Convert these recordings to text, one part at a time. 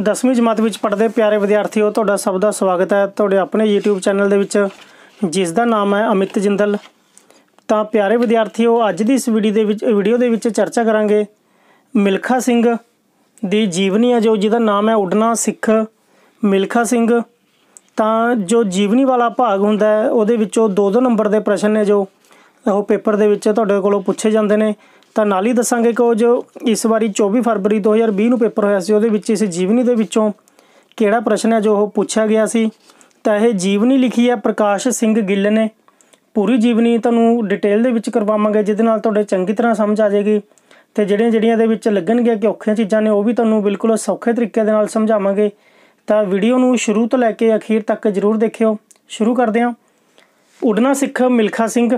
ਦਸਵੀਂ ਜਮਾਤ ਵਿੱਚ ਪੜ੍ਹਦੇ ਪਿਆਰੇ ਵਿਦਿਆਰਥੀਓ ਤੁਹਾਡਾ ਸਭ ਦਾ ਸਵਾਗਤ ਹੈ ਤੁਹਾਡੇ ਆਪਣੇ YouTube ਚੈਨਲ ਦੇ ਵਿੱਚ ਜਿਸ ਦਾ ਨਾਮ ਹੈ ਅਮਿਤ ਜਿੰਦਲ ਤਾਂ ਪਿਆਰੇ ਵਿਦਿਆਰਥੀਓ ਅੱਜ ਦੀ ਇਸ ਵੀਡੀਓ ਦੇ ਵਿੱਚ ਵੀਡੀਓ ਦੇ ਵਿੱਚ ਚਰਚਾ ਕਰਾਂਗੇ ਮਿਲਖਾ ਸਿੰਘ ਦੀ ਜੀਵਨੀ ਹੈ ਜੋ ਜਿਹਦਾ ਨਾਮ ਹੈ ਉਡਣਾ ਸਿੱਖ ਮਿਲਖਾ ਸਿੰਘ ਤਾਂ ਜੋ ਜੀਵਨੀ ਵਾਲਾ ਭਾਗ ਹੁੰਦਾ ਹੈ ਉਹਦੇ ਵਿੱਚੋਂ ਦੋ ਦੋ ਨੰਬਰ ਦੇ ਪ੍ਰਸ਼ਨ ਨੇ ਜੋ ਉਹ ਪੇਪਰ ਦੇ ਵਿੱਚ ਤੁਹਾਡੇ ਕੋਲੋਂ ਪੁੱਛੇ ਜਾਂਦੇ ਨੇ ਤਾਂ ਨਾਲ ਹੀ ਦੱਸਾਂਗੇ ਕਿ ਉਹ ਜੋ ਇਸ ਵਾਰੀ 24 ਫਰਵਰੀ 2020 ਨੂੰ ਪੇਪਰ ਹੋਇਆ ਸੀ ਉਹਦੇ ਵਿੱਚ ਇਸ ਜੀਵਨੀ ਦੇ ਵਿੱਚੋਂ ਕਿਹੜਾ ਪ੍ਰਸ਼ਨ ਹੈ ਜੋ ਉਹ ਪੁੱਛਿਆ ਗਿਆ ਸੀ ਤਾਂ ਇਹ ਜੀਵਨੀ ਲਿਖੀ ਹੈ ਪ੍ਰਕਾਸ਼ ਸਿੰਘ ਗਿੱਲ ਨੇ ਪੂਰੀ ਜੀਵਨੀ ਤੁਹਾਨੂੰ ਡਿਟੇਲ ਦੇ ਵਿੱਚ ਕਰਵਾਵਾਂਗੇ ਜਿਹਦੇ ਨਾਲ ਤੁਹਾਡੇ ਚੰਗੀ ਤਰ੍ਹਾਂ ਸਮਝ ਆ ਜਾਏਗੀ ਤੇ ਜਿਹੜੀਆਂ ਜਿਹੜੀਆਂ ਦੇ ਵਿੱਚ ਲੱਗਣਗੇ ਕਿ ਔਖੀਆਂ ਚੀਜ਼ਾਂ ਨੇ ਉਹ ਵੀ ਤੁਹਾਨੂੰ ਬਿਲਕੁਲ ਸੌਖੇ ਤਰੀਕੇ ਦੇ ਨਾਲ ਸਮਝਾਵਾਂਗੇ ਤਾਂ ਵੀਡੀਓ ਨੂੰ ਸ਼ੁਰੂ ਤੋਂ ਲੈ ਕੇ ਅਖੀਰ ਤੱਕ ਜ਼ਰੂਰ ਦੇਖਿਓ ਸ਼ੁਰੂ ਕਰਦੇ ਹਾਂ ਉਡਣਾ ਸਿੱਖ ਮਿਲਖਾ ਸਿੰਘ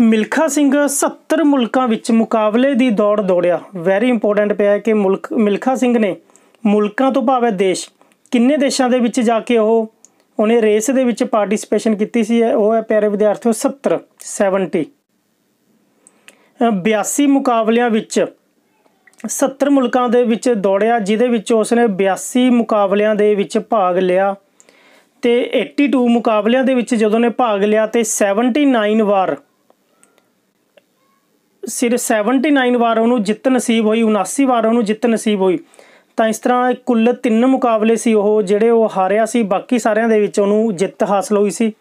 ਮਿਲਖਾ ਸਿੰਘ 70 ਮੁਲਕਾਂ ਵਿੱਚ ਮੁਕਾਬਲੇ ਦੀ ਦੌੜ ਦੌੜਿਆ ਵੈਰੀ ਇੰਪੋਰਟੈਂਟ ਪਿਆ ਹੈ ਕਿ ਮੁਲਕ ਮਿਲਖਾ ਸਿੰਘ ਨੇ ਮੁਲਕਾਂ ਤੋਂ ਭਾਵੇਂ ਦੇਸ਼ ਕਿੰਨੇ ਦੇਸ਼ਾਂ ਦੇ ਵਿੱਚ ਜਾ ਕੇ ਉਹ ਉਹਨੇ ਰੇਸ ਦੇ ਵਿੱਚ ਪਾਰਟਿਸਿਪੇਸ਼ਨ ਕੀਤੀ ਸੀ ਉਹ ਹੈ ਪਿਆਰੇ ਵਿਦਿਆਰਥੀਓ 70 70 82 ਮੁਕਾਬਲਿਆਂ ਵਿੱਚ 70 ਮੁਲਕਾਂ ਦੇ ਵਿੱਚ ਦੌੜਿਆ ਜਿਹਦੇ ਵਿੱਚ ਉਸਨੇ 82 ਮੁਕਾਬਲਿਆਂ ਦੇ ਵਿੱਚ ਭਾਗ ਲਿਆ ਤੇ 82 ਮੁਕਾਬਲਿਆਂ ਦੇ ਵਿੱਚ ਜਦੋਂ ਨੇ ਭਾਗ ਲਿਆ ਤੇ 79 ਵਾਰ ਸਿਰ 79 ਵਾਰ ਉਹਨੂੰ ਜਿੱਤ ਨਸੀਬ ਹੋਈ 79 ਵਾਰ ਉਹਨੂੰ ਜਿੱਤ ਨਸੀਬ ਹੋਈ ਤਾਂ ਇਸ ਤਰ੍ਹਾਂ ਕੁੱਲ ਤਿੰਨ ਮੁਕਾਬਲੇ ਸੀ ਉਹ ਜਿਹੜੇ ਉਹ ਹਾਰਿਆ ਸੀ ਬਾਕੀ ਸਾਰਿਆਂ ਦੇ ਵਿੱਚ ਉਹਨੂੰ ਜਿੱਤ ਹਾਸਲ ਹੋਈ ਸੀ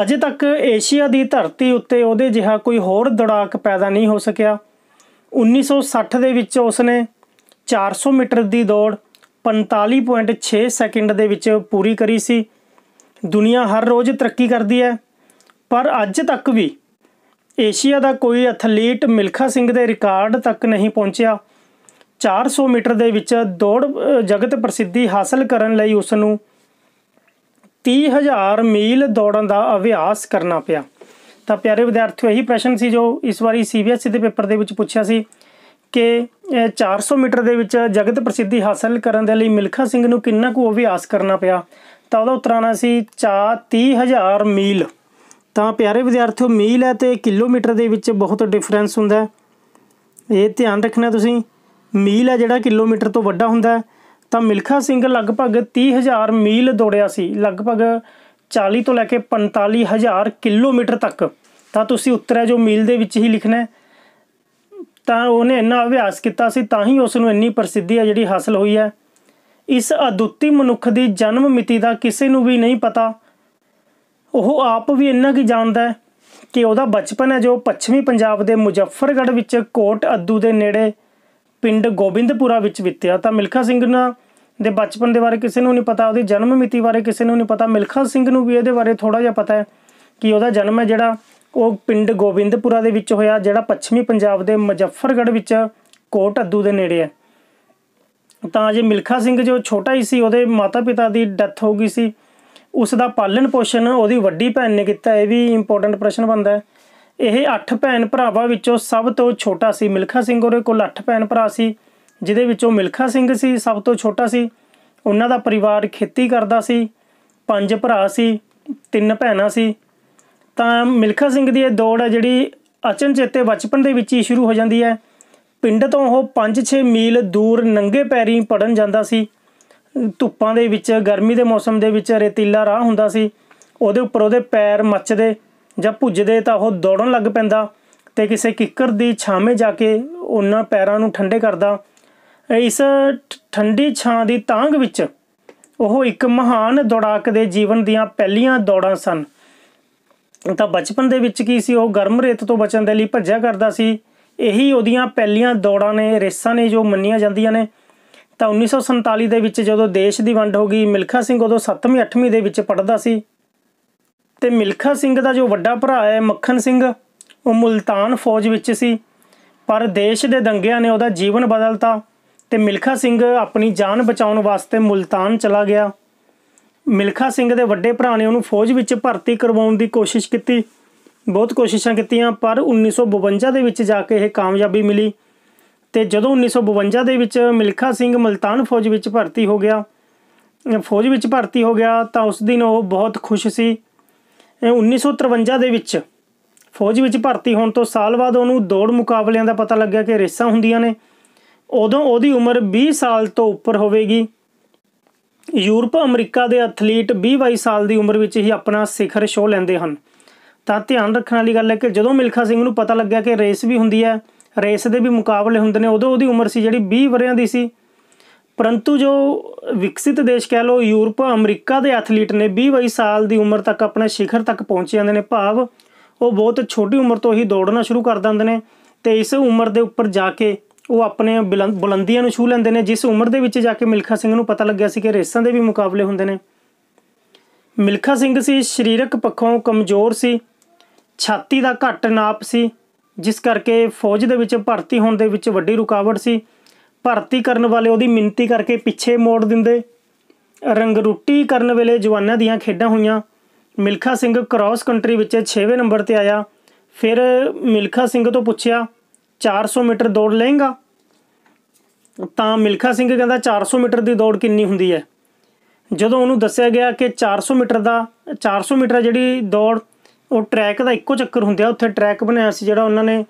ਅਜੇ ਤੱਕ ਏਸ਼ੀਆ ਦੀ ਧਰਤੀ ਉੱਤੇ ਉਹਦੇ ਜਿਹਾ ਕੋਈ ਹੋਰ ਦੜਾਕ ਪੈਦਾ ਨਹੀਂ ਹੋ ਸਕਿਆ 1960 ਦੇ ਵਿੱਚ ਉਸਨੇ 400 ਮੀਟਰ ਦੀ ਦੌੜ 45.6 ਸੈਕਿੰਡ ਦੇ ਵਿੱਚ ਪੂਰੀ ਕਰੀ ਸੀ ਦੁਨੀਆ ਹਰ ਰੋਜ਼ ਤਰੱਕੀ ਕਰਦੀ ਹੈ ਪਰ ਅੱਜ ਤੱਕ ਵੀ ਏਸ਼ੀਆ ਦਾ ਕੋਈ ਐਥਲੀਟ ਮਿਲਖਾ ਸਿੰਘ ਦੇ ਰਿਕਾਰਡ ਤੱਕ ਨਹੀਂ ਪਹੁੰਚਿਆ 400 ਮੀਟਰ ਦੇ ਵਿੱਚ ਦੌੜ ਜਗਤ ਪ੍ਰਸਿੱਧੀ ਹਾਸਲ ਕਰਨ ਲਈ ਉਸ ਨੂੰ 30000 ਮੀਲ ਦੌੜਨ ਦਾ ਅਭਿਆਸ ਕਰਨਾ ਪਿਆ ਤਾਂ ਪਿਆਰੇ ਵਿਦਿਆਰਥੀਓ ਇਹੀ ਪ੍ਰਸ਼ਨ ਸੀ ਜੋ ਇਸ ਵਾਰੀ ਸੀਬੀਐਸਈ e ਦੇ ਪੇਪਰ ਦੇ ਵਿੱਚ ਪੁੱਛਿਆ ਸੀ ਕਿ 400 ਮੀਟਰ ਦੇ ਵਿੱਚ ਜਗਤ ਪ੍ਰਸਿੱਧੀ ਹਾਸਲ ਕਰਨ ਦੇ ਲਈ ਮਿਲਖਾ ਸਿੰਘ ਨੂੰ ਕਿੰਨਾ ਕੁ ਅਭਿਆਸ ਕਰਨਾ ਪਿਆ ਤਾਂ ਉਹਦਾ ਉੱਤਰ ਆਣਾ ਸੀ 30000 ਮੀਲ ਤਾਂ ਪਿਆਰੇ ਵਿਦਿਆਰਥੀਓ ਮੀਲ ਹੈ ਤੇ ਕਿਲੋਮੀਟਰ ਦੇ ਵਿੱਚ ਬਹੁਤ ਡਿਫਰੈਂਸ ਹੁੰਦਾ ਇਹ ਧਿਆਨ ਰੱਖਣਾ ਤੁਸੀਂ ਮੀਲ ਹੈ ਜਿਹੜਾ ਕਿਲੋਮੀਟਰ ਤੋਂ ਵੱਡਾ ਹੁੰਦਾ ਤਾਂ ਮਿਲਖਾ ਸਿੰਘ ਲਗਭਗ 30000 ਮੀਲ ਦੌੜਿਆ ਸੀ ਲਗਭਗ 40 ਤੋਂ ਲੈ ਕੇ 45000 ਕਿਲੋਮੀਟਰ ਤੱਕ ਤਾਂ ਤੁਸੀਂ ਉੱਤਰ ਹੈ ਜੋ ਮੀਲ ਦੇ ਵਿੱਚ ਹੀ ਲਿਖਣਾ ਤਾਂ ਉਹਨੇ ਇੰਨਾ ਅਭਿਆਸ ਕੀਤਾ ਸੀ ਤਾਂ ਹੀ ਉਸ ਨੂੰ ਇੰਨੀ ਪ੍ਰਸਿੱਧੀ ਹੈ ਜਿਹੜੀ ਹਾਸਲ ਹੋਈ ਹੈ ਇਸ ਅਦੁੱਤੀ ਮਨੁੱਖ ਦੀ ਜਨਮ ਮਿਤੀ ਦਾ ਕਿਸੇ ਨੂੰ ਵੀ ਨਹੀਂ ਪਤਾ ਉਹ ਆਪ ਵੀ ਇੰਨਾ ਕੀ ਜਾਣਦਾ ਹੈ ਕਿ ਉਹਦਾ ਬਚਪਨ ਹੈ ਜੋ ਪੱਛਮੀ ਪੰਜਾਬ ਦੇ ਮੁਜ਼ੱਫਰਗੜ੍ਹ ਵਿੱਚ ਕੋਟ ਅੱਦੂ ਦੇ ਨੇੜੇ ਪਿੰਡ ਗੋਬਿੰਦਪੁਰਾ ਵਿੱਚ ਬਿਤਿਆ ਤਾਂ ਮਿਲਖਾ ਸਿੰਘ ਨਾ ਦੇ ਬਚਪਨ ਦੇ ਬਾਰੇ ਕਿਸੇ ਨੂੰ ਨਹੀਂ ਪਤਾ ਉਹਦੀ ਜਨਮ ਮਿਤੀ ਬਾਰੇ ਕਿਸੇ ਨੂੰ ਨਹੀਂ ਪਤਾ ਮਿਲਖਾ ਸਿੰਘ ਨੂੰ ਵੀ ਇਹਦੇ ਬਾਰੇ ਥੋੜਾ ਜਿਹਾ ਪਤਾ ਹੈ ਕਿ ਉਹਦਾ ਜਨਮ ਹੈ ਜਿਹੜਾ ਉਹ ਪਿੰਡ ਗੋਬਿੰਦਪੁਰਾ ਦੇ ਵਿੱਚ ਹੋਇਆ ਜਿਹੜਾ ਪੱਛਮੀ ਪੰਜਾਬ ਦੇ ਮੁਜ਼ੱਫਰਗੜ੍ਹ ਵਿੱਚ ਕੋਟ ਅੱਦੂ ਦੇ ਨੇੜੇ ਹੈ ਤਾਂ ਜੇ ਮਿਲਖਾ ਸਿੰਘ ਜੋ ਛੋਟਾ ਹੀ ਸੀ ਉਹਦੇ ਮਾਤਾ-ਪਿਤਾ ਦੀ ਡੈਥ ਹੋ ਗਈ ਸੀ ਉਸ ਦਾ ਪਾਲਣ ਪੋਸ਼ਣ ਉਹਦੀ ਵੱਡੀ ਭੈਣ ਨੇ ਕੀਤਾ ਇਹ ਵੀ ਇੰਪੋਰਟੈਂਟ ਪ੍ਰਸ਼ਨ ਬੰਦਾ ਹੈ ਇਹ 8 ਭੈਣ ਭਰਾਵਾਂ ਵਿੱਚੋਂ ਸਭ ਤੋਂ ਛੋਟਾ ਸੀ ਮਿਲਖਾ ਸਿੰਘ ਉਹਦੇ ਕੋਲ 8 ਭੈਣ ਭਰਾ ਸੀ ਜਿਹਦੇ ਵਿੱਚੋਂ ਮਿਲਖਾ ਸਿੰਘ ਸੀ ਸਭ ਤੋਂ ਛੋਟਾ ਸੀ ਉਹਨਾਂ ਦਾ ਪਰਿਵਾਰ ਖੇਤੀ ਕਰਦਾ ਸੀ ਪੰਜ ਭਰਾ ਸੀ ਤਿੰਨ ਭੈਣਾਂ ਸੀ ਤਾਂ ਮਿਲਖਾ ਸਿੰਘ ਦੀ ਇਹ ਦੌੜ ਹੈ ਜਿਹੜੀ ਅਚਨ ਚੇਤੇ ਬਚਪਨ ਦੇ ਵਿੱਚ ਹੀ ਸ਼ੁਰੂ ਹੋ ਜਾਂਦੀ ਹੈ ਪਿੰਡ ਤੋਂ ਉਹ 5-6 ਮੀਲ ਦੂਰ ਨੰਗੇ ਪੈਰੀਂ ਪੜਨ ਜਾਂਦਾ ਸੀ ਧੁੱਪਾਂ ਦੇ ਵਿੱਚ ਗਰਮੀ ਦੇ ਮੌਸਮ ਦੇ ਵਿੱਚ ਰੇਤੀਲਾ ਰਾਹ ਹੁੰਦਾ ਸੀ ਉਹਦੇ ਉੱਪਰ ਉਹਦੇ ਪੈਰ ਮੱਚਦੇ ਜਾਂ ਭੁੱਜਦੇ ਤਾਂ ਉਹ ਦੌੜਨ ਲੱਗ ਪੈਂਦਾ ਤੇ ਕਿਸੇ ਕਿੱਕਰ ਦੀ ਛਾਵੇਂ ਜਾ ਕੇ ਉਹਨਾਂ ਪੈਰਾਂ ਨੂੰ ਠੰਡੇ ਕਰਦਾ ਇਸ ਠੰਡੀ ਛਾਂ ਦੀ ਤਾਂਗ ਵਿੱਚ ਉਹ ਇੱਕ ਮਹਾਨ ਦੌੜਾਕ ਦੇ ਜੀਵਨ ਦੀਆਂ ਪਹਿਲੀਆਂ ਦੌੜਾਂ ਸਨ ਤਾਂ ਬਚਪਨ ਦੇ ਵਿੱਚ ਕੀ ਸੀ ਉਹ ਗਰਮ ਰੇਤ ਤੋਂ ਬਚਣ ਦੇ ਲਈ ਭੱਜਿਆ ਕਰਦਾ ਸੀ ਇਹੀ ਉਹਦੀਆਂ ਪਹਿਲੀਆਂ ਦੌੜਾਂ ਨੇ ਰੇਸਾਂ ਨੇ ਜੋ ਮੰਨੀਆਂ ਜਾਂਦੀਆਂ ਨੇ ਤਾਂ 1947 ਦੇ ਵਿੱਚ ਜਦੋਂ ਦੇਸ਼ ਦੀ ਵੰਡ ਹੋ ਗਈ ਮਿਲਖਾ ਸਿੰਘ ਉਦੋਂ 7ਵੀਂ 8ਵੀਂ ਦੇ ਵਿੱਚ ਪੜ੍ਹਦਾ ਸੀ ਤੇ ਮਿਲਖਾ ਸਿੰਘ ਦਾ ਜੋ ਵੱਡਾ ਭਰਾ ਹੈ ਮੱਖਣ ਸਿੰਘ ਉਹ ਮੁਲਤਾਨ ਫੌਜ ਵਿੱਚ ਸੀ ਪਰ ਦੇਸ਼ ਦੇ ਦੰਗਿਆਂ ਨੇ ਉਹਦਾ ਜੀਵਨ ਬਦਲਤਾ ਤੇ ਮਿਲਖਾ ਸਿੰਘ ਆਪਣੀ ਜਾਨ ਬਚਾਉਣ ਵਾਸਤੇ ਮੁਲਤਾਨ ਚਲਾ ਗਿਆ ਮਿਲਖਾ ਸਿੰਘ ਦੇ ਵੱਡੇ ਭਰਾ ਨੇ ਉਹਨੂੰ ਫੌਜ ਵਿੱਚ ਭਰਤੀ ਕਰਵਾਉਣ ਦੀ ਕੋਸ਼ਿਸ਼ ਕੀਤੀ ਬਹੁਤ ਕੋਸ਼ਿਸ਼ਾਂ ਕੀਤੀਆਂ ਪਰ 1952 ਦੇ ਵਿੱਚ ਜਾ ਕੇ ਇਹ ਕਾਮਯਾਬੀ ਮਿਲੀ ਤੇ ਜਦੋਂ 1952 ਦੇ ਵਿੱਚ ਮਿਲਖਾ ਸਿੰਘ ਮਲਤਾਨ ਫੌਜ ਵਿੱਚ ਭਰਤੀ ਹੋ ਗਿਆ ਫੌਜ ਵਿੱਚ ਭਰਤੀ ਹੋ ਗਿਆ ਤਾਂ ਉਸ ਦਿਨ ਉਹ ਬਹੁਤ ਖੁਸ਼ ਸੀ 1953 ਦੇ ਵਿੱਚ ਫੌਜ ਵਿੱਚ ਭਰਤੀ ਹੋਣ ਤੋਂ ਸਾਲ ਬਾਅਦ ਉਹਨੂੰ ਦੌੜ ਮੁਕਾਬਲਿਆਂ ਦਾ ਪਤਾ ਲੱਗਿਆ ਕਿ ਰੇਸਾਂ ਹੁੰਦੀਆਂ ਨੇ ਉਦੋਂ ਉਹਦੀ ਉਮਰ 20 ਸਾਲ ਤੋਂ ਉੱਪਰ ਹੋਵੇਗੀ ਯੂਰਪ ਅਮਰੀਕਾ ਦੇ ਐਥਲੀਟ 20-22 ਸਾਲ ਦੀ ਉਮਰ ਵਿੱਚ ਹੀ ਆਪਣਾ ਸਿਖਰ ਸ਼ੋਅ ਲੈਂਦੇ ਹਨ ਤਾਂ ਧਿਆਨ ਰੱਖਣ ਵਾਲੀ ਗੱਲ ਹੈ ਕਿ ਜਦੋਂ ਮਿਲਖਾ ਸਿੰਘ ਨੂੰ ਪਤਾ ਲੱਗਿਆ ਕਿ ਰੇਸ ਵੀ ਹੁੰਦੀ ਹੈ ਰੇਸ ਦੇ ਵੀ ਮੁਕਾਬਲੇ ਹੁੰਦੇ ਨੇ ਉਦੋਂ ਉਹਦੀ ਉਮਰ ਸੀ ਜਿਹੜੀ 20 ਵਰਿਆਂ ਦੀ ਸੀ ਪਰੰਤੂ ਜੋ ਵਿਕਸਿਤ ਦੇਸ਼ ਕਹਿ ਲੋ ਯੂਰਪ ਅਮਰੀਕਾ ਦੇ ਐਥਲੀਟ ਨੇ 20 22 ਸਾਲ ਦੀ ਉਮਰ ਤੱਕ ਆਪਣੇ ਸਿਖਰ ਤੱਕ ਪਹੁੰਚ ਜਾਂਦੇ ਨੇ ਭਾਵ ਉਹ ਬਹੁਤ ਛੋਟੀ ਉਮਰ ਤੋਂ ਹੀ ਦੌੜਨਾ ਸ਼ੁਰੂ ਕਰ ਦਿੰਦੇ ਨੇ ਤੇ ਇਸ ਉਮਰ ਦੇ ਉੱਪਰ ਜਾ ਕੇ ਉਹ ਆਪਣੇ ਬੁਲੰਦੀਆਂ ਨੂੰ ਛੂ ਲੈਂਦੇ ਨੇ ਜਿਸ ਉਮਰ ਦੇ ਵਿੱਚ ਜਾ ਕੇ ਮਿਲਖਾ ਸਿੰਘ ਨੂੰ ਪਤਾ ਲੱਗਿਆ ਸੀ ਕਿ ਰੇਸਾਂ ਦੇ ਵੀ ਮੁਕਾਬਲੇ ਹੁੰਦੇ ਨੇ ਮਿਲਖਾ ਸਿੰਘ ਸੀ ਸਰੀਰਕ ਪੱਖੋਂ ਕਮਜ਼ੋਰ ਸੀ ਛਾਤੀ ਦਾ ਘੱਟ ਨਾਪ ਸੀ ਜਿਸ ਕਰਕੇ ਫੌਜ ਦੇ ਵਿੱਚ ਭਰਤੀ ਹੋਣ ਦੇ ਵਿੱਚ ਵੱਡੀ ਰੁਕਾਵਟ ਸੀ ਭਰਤੀ ਕਰਨ ਵਾਲੇ ਉਹਦੀ ਮਿੰਤੀ ਕਰਕੇ ਪਿੱਛੇ ਮੋੜ ਦਿੰਦੇ ਰੰਗ ਰੁੱਟੀ ਕਰਨ ਵੇਲੇ ਜਵਾਨਾਂ ਦੀਆਂ ਖੇਡਾਂ ਹੋਈਆਂ ਮਿਲਖਾ ਸਿੰਘ ਕ੍ਰਾਸ ਕੰਟਰੀ ਵਿੱਚ 6ਵੇਂ ਨੰਬਰ ਤੇ ਆਇਆ ਫਿਰ ਮਿਲਖਾ ਸਿੰਘ ਤੋਂ ਪੁੱਛਿਆ 400 ਮੀਟਰ ਦੌੜ ਲਏਗਾ ਤਾਂ ਮਿਲਖਾ ਸਿੰਘ ਕਹਿੰਦਾ 400 ਮੀਟਰ ਦੀ ਦੌੜ ਕਿੰਨੀ ਹੁੰਦੀ ਹੈ ਜਦੋਂ ਉਹਨੂੰ ਦੱਸਿਆ ਗਿਆ ਕਿ 400 ਮੀਟਰ ਦਾ 400 ਮੀਟਰ ਜਿਹੜੀ ਦੌੜ ਉਹ ਟਰੈਕ ਦਾ ਇੱਕੋ ਚੱਕਰ ਹੁੰਦਾ ਉੱਥੇ ਟਰੈਕ ਬਣਾਇਆ ਸੀ ਜਿਹੜਾ ਉਹਨਾਂ ਨੇ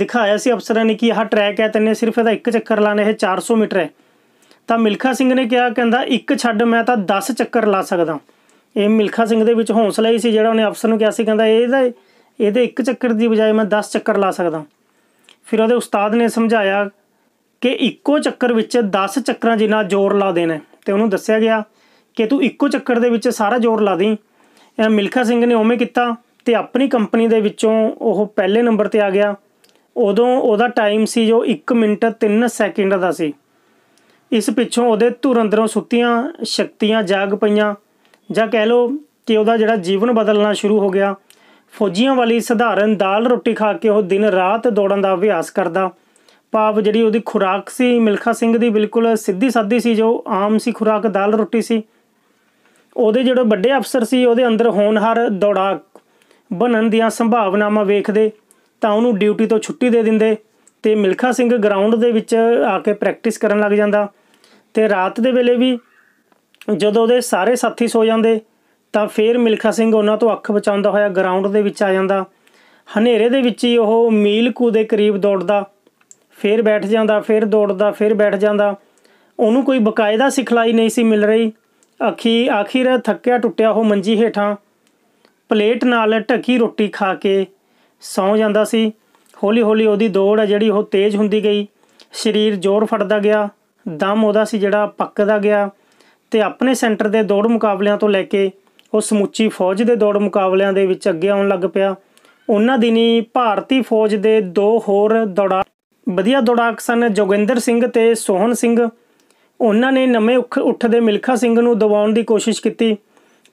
ਦਿਖਾਇਆ ਸੀ ਅਫਸਰਾਂ ਨੇ ਕਿ ਆਹ ਟਰੈਕ ਹੈ ਤੈਨੇ ਸਿਰਫ ਇਹਦਾ ਇੱਕ ਚੱਕਰ ਲਾਣਾ ਇਹ 400 ਮੀਟਰ ਹੈ ਤਾਂ ਮਿਲਖਾ ਸਿੰਘ ਨੇ ਕਿਹਾ ਕਹਿੰਦਾ ਇੱਕ ਛੱਡ ਮੈਂ ਤਾਂ 10 ਚੱਕਰ ਲਾ ਸਕਦਾ ਇਹ ਮਿਲਖਾ ਸਿੰਘ ਦੇ ਵਿੱਚ ਹੌਸਲਾ ਹੀ ਸੀ ਜਿਹੜਾ ਉਹਨੇ ਅਫਸਰ ਨੂੰ ਕਿਹਾ ਸੀ ਕਹਿੰਦਾ ਇਹਦਾ ਇਹਦੇ ਇੱਕ ਚੱਕਰ ਦੀ ਬਜਾਏ ਮੈਂ 10 ਚੱਕਰ ਲਾ ਸਕਦਾ ਫਿਰ ਉਹਦੇ ਉਸਤਾਦ ਨੇ ਸਮਝਾਇਆ ਕਿ ਇੱਕੋ ਚੱਕਰ ਵਿੱਚ 10 ਚੱਕਰਾਂ ਜਿੰਨਾ ਜ਼ੋਰ ਲਾ ਦੇਣਾ ਤੇ ਉਹਨੂੰ ਦੱਸਿਆ ਗਿਆ ਕਿ ਤੂੰ ਇੱਕੋ ਚੱਕਰ ਦੇ ਵਿੱਚ ਸਾਰਾ ਜ਼ੋਰ ਲਾ ਦੇ ਮਿਲਖਾ ਸਿੰਘ ਨੇ ਉਵੇਂ ਕੀਤਾ ਤੇ ਆਪਣੀ ਕੰਪਨੀ ਦੇ ਵਿੱਚੋਂ ਉਹ ਪਹਿਲੇ ਨੰਬਰ ਤੇ ਆ ਗਿਆ ਉਦੋਂ ਉਹਦਾ ਟਾਈਮ ਸੀ ਜੋ 1 ਮਿੰਟ 3 ਸੈਕਿੰਡ ਦਾ ਸੀ ਇਸ ਪਿੱਛੋਂ ਉਹਦੇ ਧੁਰ ਅੰਦਰੋਂ ਸੁੱਤੀਆਂ ਸ਼ਕਤੀਆਂ ਜਾਗ ਪਈਆਂ ਜਾਂ ਕਹਿ ਲਓ ਕਿ ਉਹਦਾ ਜਿਹੜਾ ਜੀਵਨ ਬਦਲਣਾ ਸ਼ੁਰੂ ਹੋ ਗਿਆ ਫੌਜੀਆਂ ਵਾਲੀ ਸਧਾਰਨ ਦਾਲ ਰੋਟੀ ਖਾ ਕੇ ਉਹ ਦਿਨ ਰਾਤ ਦੌੜਨ ਦਾ ਅਭਿਆਸ ਕਰਦਾ ਪਾਪ ਜਿਹੜੀ ਉਹਦੀ ਖੁਰਾਕ ਸੀ ਮਿਲਖਾ ਸਿੰਘ ਦੀ ਬਿਲਕੁਲ ਸਿੱਧੀ ਸਾਦੀ ਸੀ ਜੋ ਆਮ ਸੀ ਖੁਰਾਕ ਦਾਲ ਰੋਟੀ ਸੀ ਉਹਦੇ ਜਿਹੜੇ ਵੱਡੇ ਅਫਸਰ ਸੀ ਉਹਦੇ ਅੰਦਰ ਹੋਣਹਾਰ ਦੌੜਾ ਬਣਨ ਦੀਆਂ ਸੰਭਾਵਨਾਵਾਂ ਵੇਖਦੇ ਤਾਂ ਉਹਨੂੰ ਡਿਊਟੀ ਤੋਂ ਛੁੱਟੀ ਦੇ ਦਿੰਦੇ ਤੇ ਮਿਲਖਾ ਸਿੰਘ ਗਰਾਊਂਡ ਦੇ ਵਿੱਚ ਆ ਕੇ ਪ੍ਰੈਕਟਿਸ ਕਰਨ ਲੱਗ ਜਾਂਦਾ ਤੇ ਰਾਤ ਦੇ ਵੇਲੇ ਵੀ ਜਦੋਂ ਉਹਦੇ ਸਾਰੇ ਸਾਥੀ ਸੋ ਜਾਂਦੇ ਤਾਂ ਫੇਰ ਮਿਲਖਾ ਸਿੰਘ ਉਹਨਾਂ ਤੋਂ ਅੱਖ ਬਚਾਉਂਦਾ ਹੋਇਆ ਗਰਾਊਂਡ ਦੇ ਵਿੱਚ ਆ ਜਾਂਦਾ ਹਨੇਰੇ ਦੇ ਵਿੱਚ ਹੀ ਉਹ ਮੀਲ ਕੂ ਦੇ ਕਰੀਬ ਦੌੜਦਾ ਫੇਰ ਬੈਠ ਜਾਂਦਾ ਫੇਰ ਦੌੜਦਾ ਫੇਰ ਬੈਠ ਜਾਂਦਾ ਉਹਨੂੰ ਕੋਈ ਬਕਾਇਦਾ ਸਿਖਲਾਈ ਨਹੀਂ ਸੀ ਮਿਲ ਰਹੀ ਅਖੀ ਆਖਿਰ ਥੱਕਿਆ ਟੁੱਟਿਆ ਉਹ ਮੰਜੀ ਹੇਠਾਂ ਪਲੇਟ ਨਾਲ ਢੱਕੀ ਰੋਟੀ ਖਾ ਕੇ ਸੌਂ ਜਾਂਦਾ ਸੀ ਹੌਲੀ ਹੌਲੀ ਉਹਦੀ ਦੌੜ ਆ ਜਿਹੜੀ ਉਹ ਤੇਜ਼ ਹੁੰਦੀ ਗਈ ਸਰੀਰ ਜ਼ੋਰ ਫੜਦਾ ਗਿਆ ਦਮ ਉਹਦਾ ਸੀ ਜਿਹੜਾ ਪੱਕਦਾ ਗਿਆ ਤੇ ਆਪਣੇ ਸੈਂਟਰ ਦੇ ਦੌੜ ਮੁਕਾਬਲਿਆਂ ਤੋਂ ਲੈ ਕੇ ਉਹ ਸਮੁੱਚੀ ਫੌਜ ਦੇ ਦੌੜ ਮੁਕਾਬਲਿਆਂ ਦੇ ਵਿੱਚ ਅੱਗੇ ਆਉਣ ਲੱਗ ਪਿਆ ਉਹਨਾਂ ਦਿਨੀ ਭਾਰਤੀ ਫੌਜ ਦੇ ਦੋ ਹੋਰ ਦੌੜਾ ਵਧੀਆ ਦੌੜਾਕ ਸਨ ਜੋਗਿੰਦਰ ਸਿੰਘ ਤੇ ਸੋਹਨ ਸਿੰਘ ਉਹਨਾਂ ਨੇ ਨਵੇਂ ਉੱਠਦੇ ਮਿਲਖਾ ਸਿੰਘ ਨੂੰ ਦਬਾਉਣ ਦੀ ਕੋਸ਼ਿਸ਼ ਕੀਤੀ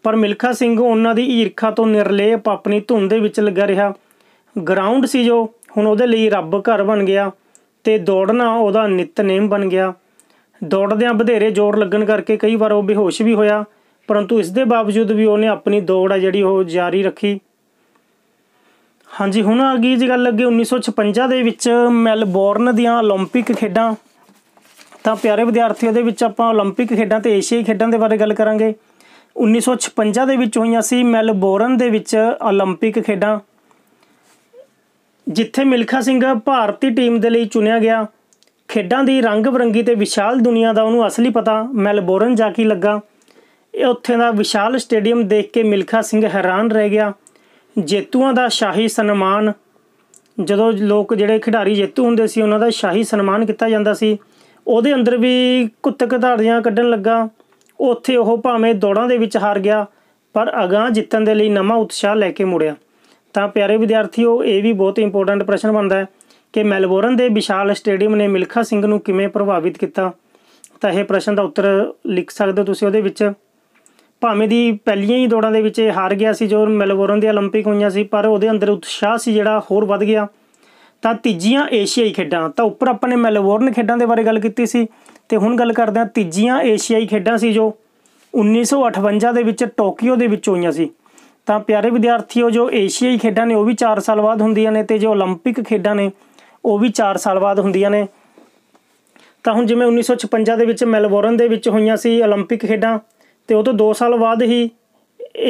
ਪਰ ਮਿਲਖਾ ਸਿੰਘ ਉਹਨਾਂ ਦੀ ਈਰਖਾ ਤੋਂ ਨਿਰਲੇਪ ਆਪਣੀ ਧੁਨ ਦੇ ਵਿੱਚ ਲੱਗਾ ਰਿਹਾ ਗਰਾਊਂਡ ਸੀ ਜੋ ਹੁਣ ਉਹਦੇ ਲਈ ਰੱਬ ਘਰ ਬਣ ਗਿਆ ਤੇ ਦੌੜਨਾ ਉਹਦਾ ਨਿਤਨੇਮ ਬਣ ਗਿਆ ਦੌੜਦਿਆਂ ਬਧੇਰੇ ਜ਼ੋਰ ਲੱਗਣ ਕਰਕੇ ਕਈ ਵਾਰ ਉਹ ਬੇਹੋਸ਼ ਵੀ ਹੋਇਆ ਪਰੰਤੂ ਇਸ ਦੇ ਬਾਵਜੂਦ ਵੀ ਉਹਨੇ ਆਪਣੀ ਦੌੜ ਆ ਜਿਹੜੀ ਉਹ ਜਾਰੀ ਰੱਖੀ ਹਾਂਜੀ ਹੁਣ ਆ ਗਈ ਜੀ ਗੱਲ ਅੱਗੇ 1956 ਦੇ ਵਿੱਚ ਮੈਲਬੌਰਨ ਦੀਆਂ 올림픽 ਖੇਡਾਂ ਤਾਂ ਪਿਆਰੇ ਵਿਦਿਆਰਥੀਓ ਦੇ ਵਿੱਚ ਆਪਾਂ 올림픽 ਖੇਡਾਂ ਤੇ ਏਸ਼ੀਆਈ ਖੇਡਾਂ ਦੇ ਬਾਰੇ ਗੱਲ ਕਰਾਂਗੇ 1956 ਦੇ ਵਿੱਚ ਹੋਈਆਂ ਸੀ ਮੈਲਬੋਰਨ ਦੇ ਵਿੱਚ 올림픽 ਖੇਡਾਂ ਜਿੱਥੇ ਮਿਲਖਾ ਸਿੰਘ ਭਾਰਤੀ ਟੀਮ ਦੇ ਲਈ ਚੁਣਿਆ ਗਿਆ ਖੇਡਾਂ ਦੀ ਰੰਗ ਬਰੰਗੀ ਤੇ ਵਿਸ਼ਾਲ ਦੁਨੀਆ ਦਾ ਉਹਨੂੰ ਅਸਲੀ ਪਤਾ ਮੈਲਬੋਰਨ ਜਾ ਕੇ ਲੱਗਾ ਇਹ ਉੱਥੇ ਦਾ ਵਿਸ਼ਾਲ ਸਟੇਡੀਅਮ ਦੇਖ ਕੇ ਮਿਲਖਾ ਸਿੰਘ ਹੈਰਾਨ ਰਹਿ ਗਿਆ ਜੇਤੂਆਂ ਦਾ ਸ਼ਾਹੀ ਸਨਮਾਨ ਜਦੋਂ ਲੋਕ ਜਿਹੜੇ ਖਿਡਾਰੀ ਜੇਤੂ ਹੁੰਦੇ ਸੀ ਉਹਨਾਂ ਦਾ ਸ਼ਾਹੀ ਸਨਮਾਨ ਕੀਤਾ ਜਾਂਦਾ ਸੀ ਉਹਦੇ ਅੰਦਰ ਵੀ ਕੁੱਤਕ ਧਾੜੀਆਂ ਕੱਢਣ ਲੱਗਾ ਉੱਥੇ ਉਹ ਭਾਵੇਂ ਦੌੜਾਂ ਦੇ ਵਿੱਚ ਹਾਰ ਗਿਆ ਪਰ ਅਗਾਹ ਜਿੱਤਣ ਦੇ ਲਈ ਨਵਾਂ ਉਤਸ਼ਾਹ ਲੈ ਕੇ ਮੁੜਿਆ ਤਾਂ ਪਿਆਰੇ ਵਿਦਿਆਰਥੀਓ ਇਹ ਵੀ ਬਹੁਤ ਇੰਪੋਰਟੈਂਟ ਪ੍ਰਸ਼ਨ ਬਣਦਾ ਹੈ ਕਿ ਮੈਲਬੌਰਨ ਦੇ ਵਿਸ਼ਾਲ ਸਟੇਡੀਅਮ ਨੇ ਮਿਲਖਾ ਸਿੰਘ ਨੂੰ ਕਿਵੇਂ ਪ੍ਰਭਾਵਿਤ ਕੀਤਾ ਤਾਂ ਇਹ ਪ੍ਰਸ਼ਨ ਦਾ ਉੱਤਰ ਲਿਖ ਸਕਦੇ ਹੋ ਤੁਸੀਂ ਉਹਦੇ ਵਿੱਚ ਭਾਵੇਂ ਦੀ ਪਹਿਲੀਆਂ ਹੀ ਦੌੜਾਂ ਦੇ ਵਿੱਚ ਇਹ ਹਾਰ ਗਿਆ ਸੀ ਜੋ ਮੈਲਬੌਰਨ ਦੇ 올림픽 ਹੋਈਆਂ ਸੀ ਪਰ ਉਹਦੇ ਅੰਦਰ ਉਤਸ਼ਾਹ ਸੀ ਜਿਹੜਾ ਹੋਰ ਵੱਧ ਗਿਆ ਤਾਂ ਤੀਜੀਆਂ ਏਸ਼ੀਆਈ ਖੇਡਾਂ ਤਾਂ ਉੱਪਰ ਆਪਾਂ ਨੇ ਮੈਲਬੌਰਨ ਖੇਡਾਂ ਦੇ ਬਾਰੇ ਗੱਲ ਕੀਤੀ ਸੀ ਤੇ ਹੁਣ ਗੱਲ ਕਰਦੇ ਹਾਂ ਤੀਜੀਆਂ ਏਸ਼ੀਆਈ ਖੇਡਾਂ ਸੀ ਜੋ 1958 ਦੇ ਵਿੱਚ ਟੋਕੀਓ ਦੇ ਵਿੱਚ ਹੋਈਆਂ ਸੀ ਤਾਂ ਪਿਆਰੇ ਵਿਦਿਆਰਥੀਓ ਜੋ ਏਸ਼ੀਆਈ ਖੇਡਾਂ ਨੇ ਉਹ ਵੀ 4 ਸਾਲ ਬਾਅਦ ਹੁੰਦੀਆਂ ਨੇ ਤੇ ਜੋ 올림픽 ਖੇਡਾਂ ਨੇ ਉਹ ਵੀ 4 ਸਾਲ ਬਾਅਦ ਹੁੰਦੀਆਂ ਨੇ ਤਾਂ ਹੁਣ ਜਿਵੇਂ 1956 ਦੇ ਵਿੱਚ ਮੈਲਬੌਰਨ ਦੇ ਵਿੱਚ ਹੋਈਆਂ ਸੀ 올림픽 ਖੇਡਾਂ ਤੇ ਉਹ ਤੋਂ 2 ਸਾਲ ਬਾਅਦ ਹੀ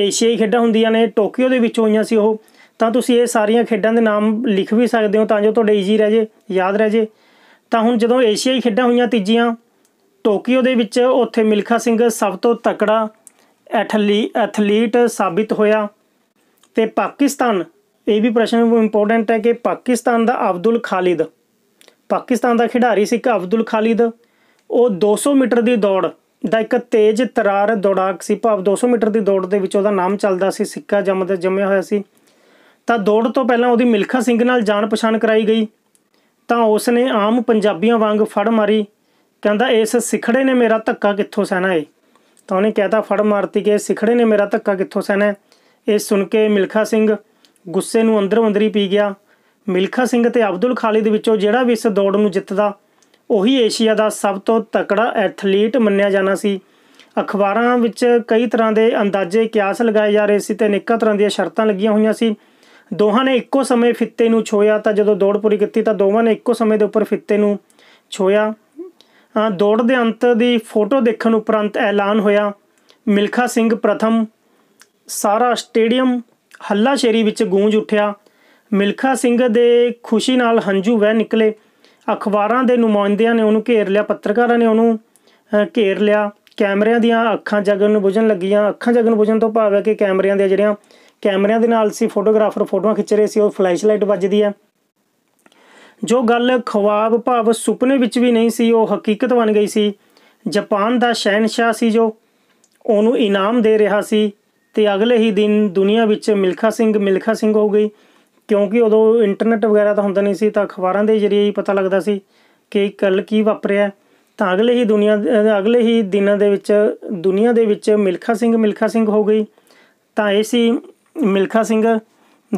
ਏਸ਼ੀਆਈ ਖੇਡਾਂ ਹੁੰਦੀਆਂ ਨੇ ਟੋਕੀਓ ਦੇ ਵਿੱਚ ਹੋਈਆਂ ਸੀ ਉਹ ਤਾਂ ਤੁਸੀਂ ਇਹ ਸਾਰੀਆਂ ਖੇਡਾਂ ਦੇ ਨਾਮ ਲਿਖ ਵੀ ਸਕਦੇ ਹੋ ਤਾਂ ਜੋ ਤੁਹਾਡੇ ਈਜ਼ੀ ਰਹਿ ਜੇ ਯਾਦ ਰਹਿ ਜੇ ਤਾਂ ਹੁਣ ਜਦੋਂ ਏਸ਼ੀਆਈ ਖੇਡਾਂ ਹੋਈਆਂ ਤੀਜੀਆਂ ਟੋਕੀਓ ਦੇ ਵਿੱਚ ਉੱਥੇ ਮਿਲਖਾ ਸਿੰਘ ਸਭ ਤੋਂ ਤਕੜਾ ਐਥਲੀ ਐਥਲੀਟ ਸਾਬਿਤ ਹੋਇਆ ਤੇ ਪਾਕਿਸਤਾਨ ਇਹ ਵੀ ਪ੍ਰਸ਼ਨ ਇੰਪੋਰਟੈਂਟ ਹੈ ਕਿ ਪਾਕਿਸਤਾਨ ਦਾ ਅਬਦੁਲ ਖਾਲਿਦ ਪਾਕਿਸਤਾਨ ਦਾ ਖਿਡਾਰੀ ਸੀ ਕਿ ਅਬਦੁਲ ਖਾਲਿਦ ਉਹ 200 ਮੀਟਰ ਦੀ ਦੌੜ ਦਾ ਇੱਕ ਤੇਜ਼ ਤਰਾਰ ਦੌੜਾਕ ਸੀ ਭਾਵ 200 ਮੀਟਰ ਦੀ ਦੌੜ ਦੇ ਵਿੱਚ ਉਹਦਾ ਨਾਮ ਚੱਲਦਾ ਸੀ ਸਿੱਕਾ ਜੰਮਦਾ ਜੰਮਿਆ ਹੋਇਆ ਸੀ ਤਾਂ ਦੌੜ ਤੋਂ ਪਹਿਲਾਂ ਉਹਦੀ ਮਿਲਖਾ ਸਿੰਘ ਨਾਲ ਜਾਣ ਪਛਾਣ ਕਰਾਈ ਗਈ ਤਾਂ ਉਸ ਨੇ ਆਮ ਪੰਜਾਬੀਆਂ ਵਾਂਗ ਫੜ ਮਾਰੀ ਕਹਿੰਦਾ ਇਸ ਸਿਖੜੇ ਨੇ ਮੇਰਾ ਧੱਕਾ ਕਿੱਥੋਂ ਸਹਿਣਾ ਏ ਤਾਂ ਉਹਨੇ ਕਹਿਤਾ ਫੜ ਮਾਰਤੀ ਕਿ ਸਿਖੜੇ ਨੇ ਮੇਰਾ ਧੱਕਾ ਕਿੱਥੋਂ ਸਹਿਣਾ ਇਹ ਸੁਣ ਕੇ ਮਿਲਖਾ ਸਿੰਘ ਗੁੱਸੇ ਨੂੰ ਅੰਦਰੋਂ ਅੰਦਰੀ ਪੀ ਗਿਆ ਮਿਲਖਾ ਸਿੰਘ ਤੇ ਅਬਦੁਲ ਖਾਲਿਦ ਵਿੱਚੋਂ ਜਿਹੜਾ ਵੀ ਇਸ ਦੌੜ ਨੂੰ ਜਿੱਤਦਾ ਉਹੀ ਏਸ਼ੀਆ ਦਾ ਸਭ ਤੋਂ ਤਕੜਾ ਐਥਲੀਟ ਮੰਨਿਆ ਜਾਣਾ ਸੀ ਅਖਬਾਰਾਂ ਵਿੱਚ ਕਈ ਤਰ੍ਹਾਂ ਦੇ ਅੰਦਾਜ਼ੇ ਕਿਆਸ ਲਗਾਏ ਜਾ ਰਹੇ ਸੀ ਤੇ ਨਿੱਕਾ ਤਰ੍ਹਾਂ ਦੀਆਂ ਸ਼ਰਤਾਂ ਲੱਗੀਆਂ ਹੋਈਆਂ ਸੀ ਦੋਹਾਂ ਨੇ ਇੱਕੋ ਸਮੇਂ ਫਿੱਤੇ ਨੂੰ ਛੋਇਆ ਤਾਂ ਜਦੋਂ ਦੌੜ ਪੂਰੀ ਕੀਤੀ ਤਾਂ ਦੋਵਾਂ ਨੇ ਇੱਕੋ ਸਮੇਂ ਦੇ ਉੱਪਰ ਫਿੱਤੇ ਨੂੰ ਛੋਇਆ ਦੌੜ ਦੇ ਅੰਤ ਦੀ ਫੋਟੋ ਦੇਖਣ ਉਪਰੰਤ ਐਲਾਨ ਹੋਇਆ ਮਿਲਖਾ ਸਿੰਘ ਪ੍ਰਥਮ ਸਾਰਾ ਸਟੇਡੀਅਮ ਹੱਲਾ ਸ਼ੇਰੀ ਵਿੱਚ ਗੂੰਜ ਉੱਠਿਆ ਮਿਲਖਾ ਸਿੰਘ ਦੇ ਖੁਸ਼ੀ ਨਾਲ ਹੰਝੂ ਵਹਿ ਨਿਕਲੇ ਅਖਬਾਰਾਂ ਦੇ ਨੁਮਾਇੰਦਿਆਂ ਨੇ ਉਹਨੂੰ ਘੇਰ ਲਿਆ ਪੱਤਰਕਾਰਾਂ ਨੇ ਉਹਨੂੰ ਘੇਰ ਲਿਆ ਕੈਮਰਿਆਂ ਦੀਆਂ ਅੱਖਾਂ ਜਗਨ ਨੂੰ ਬੁਝਣ ਲੱਗੀਆਂ ਅੱਖਾਂ ਜਗਨ ਬੁਝਣ ਤੋਂ ਭਾਵ ਹੈ ਕਿ ਕੈਮਰਿਆਂ ਦੇ ਜਿਹੜੀਆਂ ਕੈਮਰਿਆਂ ਦੇ ਨਾਲ ਸੀ ਫੋਟੋਗ੍ਰਾਫਰ ਫੋਟੋਆਂ ਖਿੱਚ ਰਹੇ ਸੀ ਉਹ ਫਲੈਸ਼ ਲਾਈਟ ਵੱਜਦੀ ਹੈ ਜੋ ਗੱਲ ਖਵਾਬ ਭਾਵ ਸੁਪਨੇ ਵਿੱਚ ਵੀ ਨਹੀਂ ਸੀ ਉਹ ਹਕੀਕਤ ਬਣ ਗਈ ਸੀ ਜਾਪਾਨ ਦਾ ਸ਼ਹਿਨशाह ਸੀ ਜੋ ਉਹਨੂੰ ਇਨਾਮ ਦੇ ਰਿਹਾ ਸੀ ਤੇ ਅਗਲੇ ਹੀ ਦਿਨ ਦੁਨੀਆ ਵਿੱਚ ਮਿਲਖਾ ਸਿੰਘ ਮਿਲਖਾ ਸਿੰਘ ਹੋ ਗਈ ਕਿਉਂਕਿ ਉਦੋਂ ਇੰਟਰਨੈਟ ਵਗੈਰਾ ਤਾਂ ਹੁੰਦਾ ਨਹੀਂ ਸੀ ਤਾਂ ਅਖਬਾਰਾਂ ਦੇ ਜ਼ਰੀਏ ਹੀ ਪਤਾ ਲੱਗਦਾ ਸੀ ਕਿ ਕੱਲ ਕੀ ਵਾਪਰਿਆ ਤਾਂ ਅਗਲੇ ਹੀ ਦੁਨੀਆ ਅਗਲੇ ਹੀ ਦਿਨਾਂ ਦੇ ਵਿੱਚ ਦੁਨੀਆ ਦੇ ਵਿੱਚ ਮਿਲਖਾ ਸਿੰਘ ਮਿਲਖਾ ਸਿੰਘ ਹੋ ਗਈ ਤਾਂ ਇਹ ਸੀ ਮਿਲਖਾ ਸਿੰਘ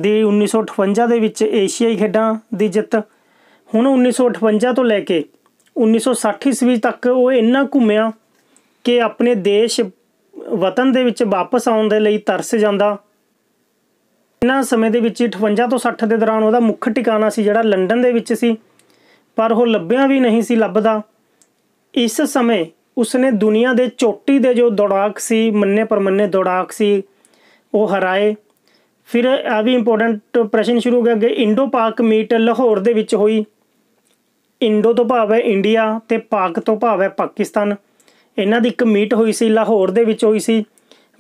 ਦੀ 1958 ਦੇ ਵਿੱਚ ਏਸ਼ੀਆਈ ਖੇਡਾਂ ਦੀ ਜਿੱਤ ਹੁਣ 1958 ਤੋਂ ਲੈ ਕੇ 1960 ਈਸਵੀ ਤੱਕ ਉਹ ਇੰਨਾ ਘੁੰਮਿਆ ਕਿ ਆਪਣੇ ਦੇਸ਼ ਵਤਨ ਦੇ ਵਿੱਚ ਵਾਪਸ ਆਉਣ ਦੇ ਲਈ ਤਰਸ ਜਾਂਦਾ ਇੰਨਾ ਸਮੇਂ ਦੇ ਵਿੱਚ 58 ਤੋਂ 60 ਦੇ ਦੌਰਾਨ ਉਹਦਾ ਮੁੱਖ ਟਿਕਾਣਾ ਸੀ ਜਿਹੜਾ ਲੰਡਨ ਦੇ ਵਿੱਚ ਸੀ ਪਰ ਉਹ ਲੱਭਿਆ ਵੀ ਨਹੀਂ ਸੀ ਲੱਭਦਾ ਇਸ ਸਮੇਂ ਉਸਨੇ ਦੁਨੀਆ ਦੇ ਚੋਟੀ ਦੇ ਜੋ ਦੌੜਾਕ ਸੀ ਮੰਨੇ ਪਰਮੰਨੇ ਦੌੜਾਕ ਸੀ ਉਹ ਹਰਾਏ ਫਿਰ ਆ ਵੀ ਇੰਪੋਰਟੈਂਟ ਪ੍ਰਸ਼ਨ ਸ਼ੁਰੂ ਹੋ ਗਿਆ ਕਿ ਇੰਡੋ ਪਾਕ ਮੀਟ ਲਾਹੌਰ ਦੇ ਵਿੱਚ ਹੋਈ ਇੰਡੋ ਤੋਂ ਭਾਵ ਹੈ ਇੰਡੀਆ ਤੇ ਪਾਕ ਤੋਂ ਭਾਵ ਹੈ ਪਾਕਿਸਤਾਨ ਇਹਨਾਂ ਦੀ ਇੱਕ ਮੀਟ ਹੋਈ ਸੀ ਲਾਹੌਰ ਦੇ ਵਿੱਚ ਹੋਈ ਸੀ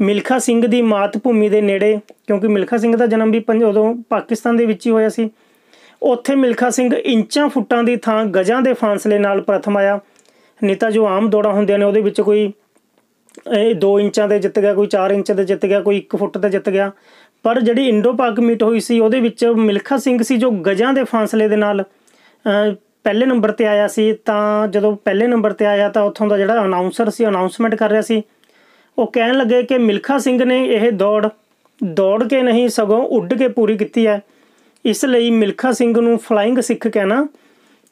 ਮਿਲਖਾ ਸਿੰਘ ਦੀ ਮਾਤ ਭੂਮੀ ਦੇ ਨੇੜੇ ਕਿਉਂਕਿ ਮਿਲਖਾ ਸਿੰਘ ਦਾ ਜਨਮ ਵੀ ਉਦੋਂ ਪਾਕਿਸਤਾਨ ਦੇ ਵਿੱਚ ਹੀ ਹੋਇਆ ਸੀ ਉੱਥੇ ਮਿਲਖਾ ਸਿੰਘ ਇੰਚਾਂ ਫੁੱਟਾਂ ਦੀ ਥਾਂ ਗਜਾਂ ਦੇ ਫਾਸਲੇ ਨਾਲ ਪ੍ਰਥਮ ਆਇਆ ਨਹੀਂ ਤਾਂ ਜੋ ਆਮ ਦੌੜਾ ਹੁੰਦੇ ਨੇ ਉਹਦੇ ਵਿੱਚ ਕੋਈ ਇਹ 2 ਇੰਚਾਂ ਦੇ ਜਿੱਤ ਗਿਆ ਕੋਈ 4 ਇੰਚ ਦੇ ਜਿੱਤ ਗਿਆ ਕੋਈ 1 ਫੁੱਟ ਦੇ ਜਿੱਤ ਗਿਆ ਪਰ ਜਿਹੜੀ ਇੰਡੋ ਪਾਕ ਮੀਟ ਹੋਈ ਸੀ ਉਹਦੇ ਵਿੱਚ ਮਿਲਖਾ ਸਿੰਘ ਸੀ ਜੋ ਗਜਾਂ ਦੇ ਫਾਸਲੇ ਦੇ ਨਾਲ ਪਹਿਲੇ ਨੰਬਰ ਤੇ ਆਇਆ ਸੀ ਤਾਂ ਜਦੋਂ ਪਹਿਲੇ ਨੰਬਰ ਤੇ ਆਇਆ ਤਾਂ ਉੱਥੋਂ ਦਾ ਜਿਹੜਾ ਅਨਾਉਂਸਰ ਸੀ ਅਨਾਉਂਸਮੈਂਟ ਕਰ ਰਿਹਾ ਸੀ ਉਹ ਕਹਿਣ ਲੱਗੇ ਕਿ ਮਿਲਖਾ ਸਿੰਘ ਨੇ ਇਹ ਦੌੜ ਦੌੜ ਕੇ ਨਹੀਂ ਸਗੋਂ ਉੱਡ ਕੇ ਪੂਰੀ ਕੀਤੀ ਹੈ ਇਸ ਲਈ ਮਿਲਖਾ ਸਿੰਘ ਨੂੰ ਫਲਾਈਂਗ ਸਿੱਖ ਕਹਿਣਾ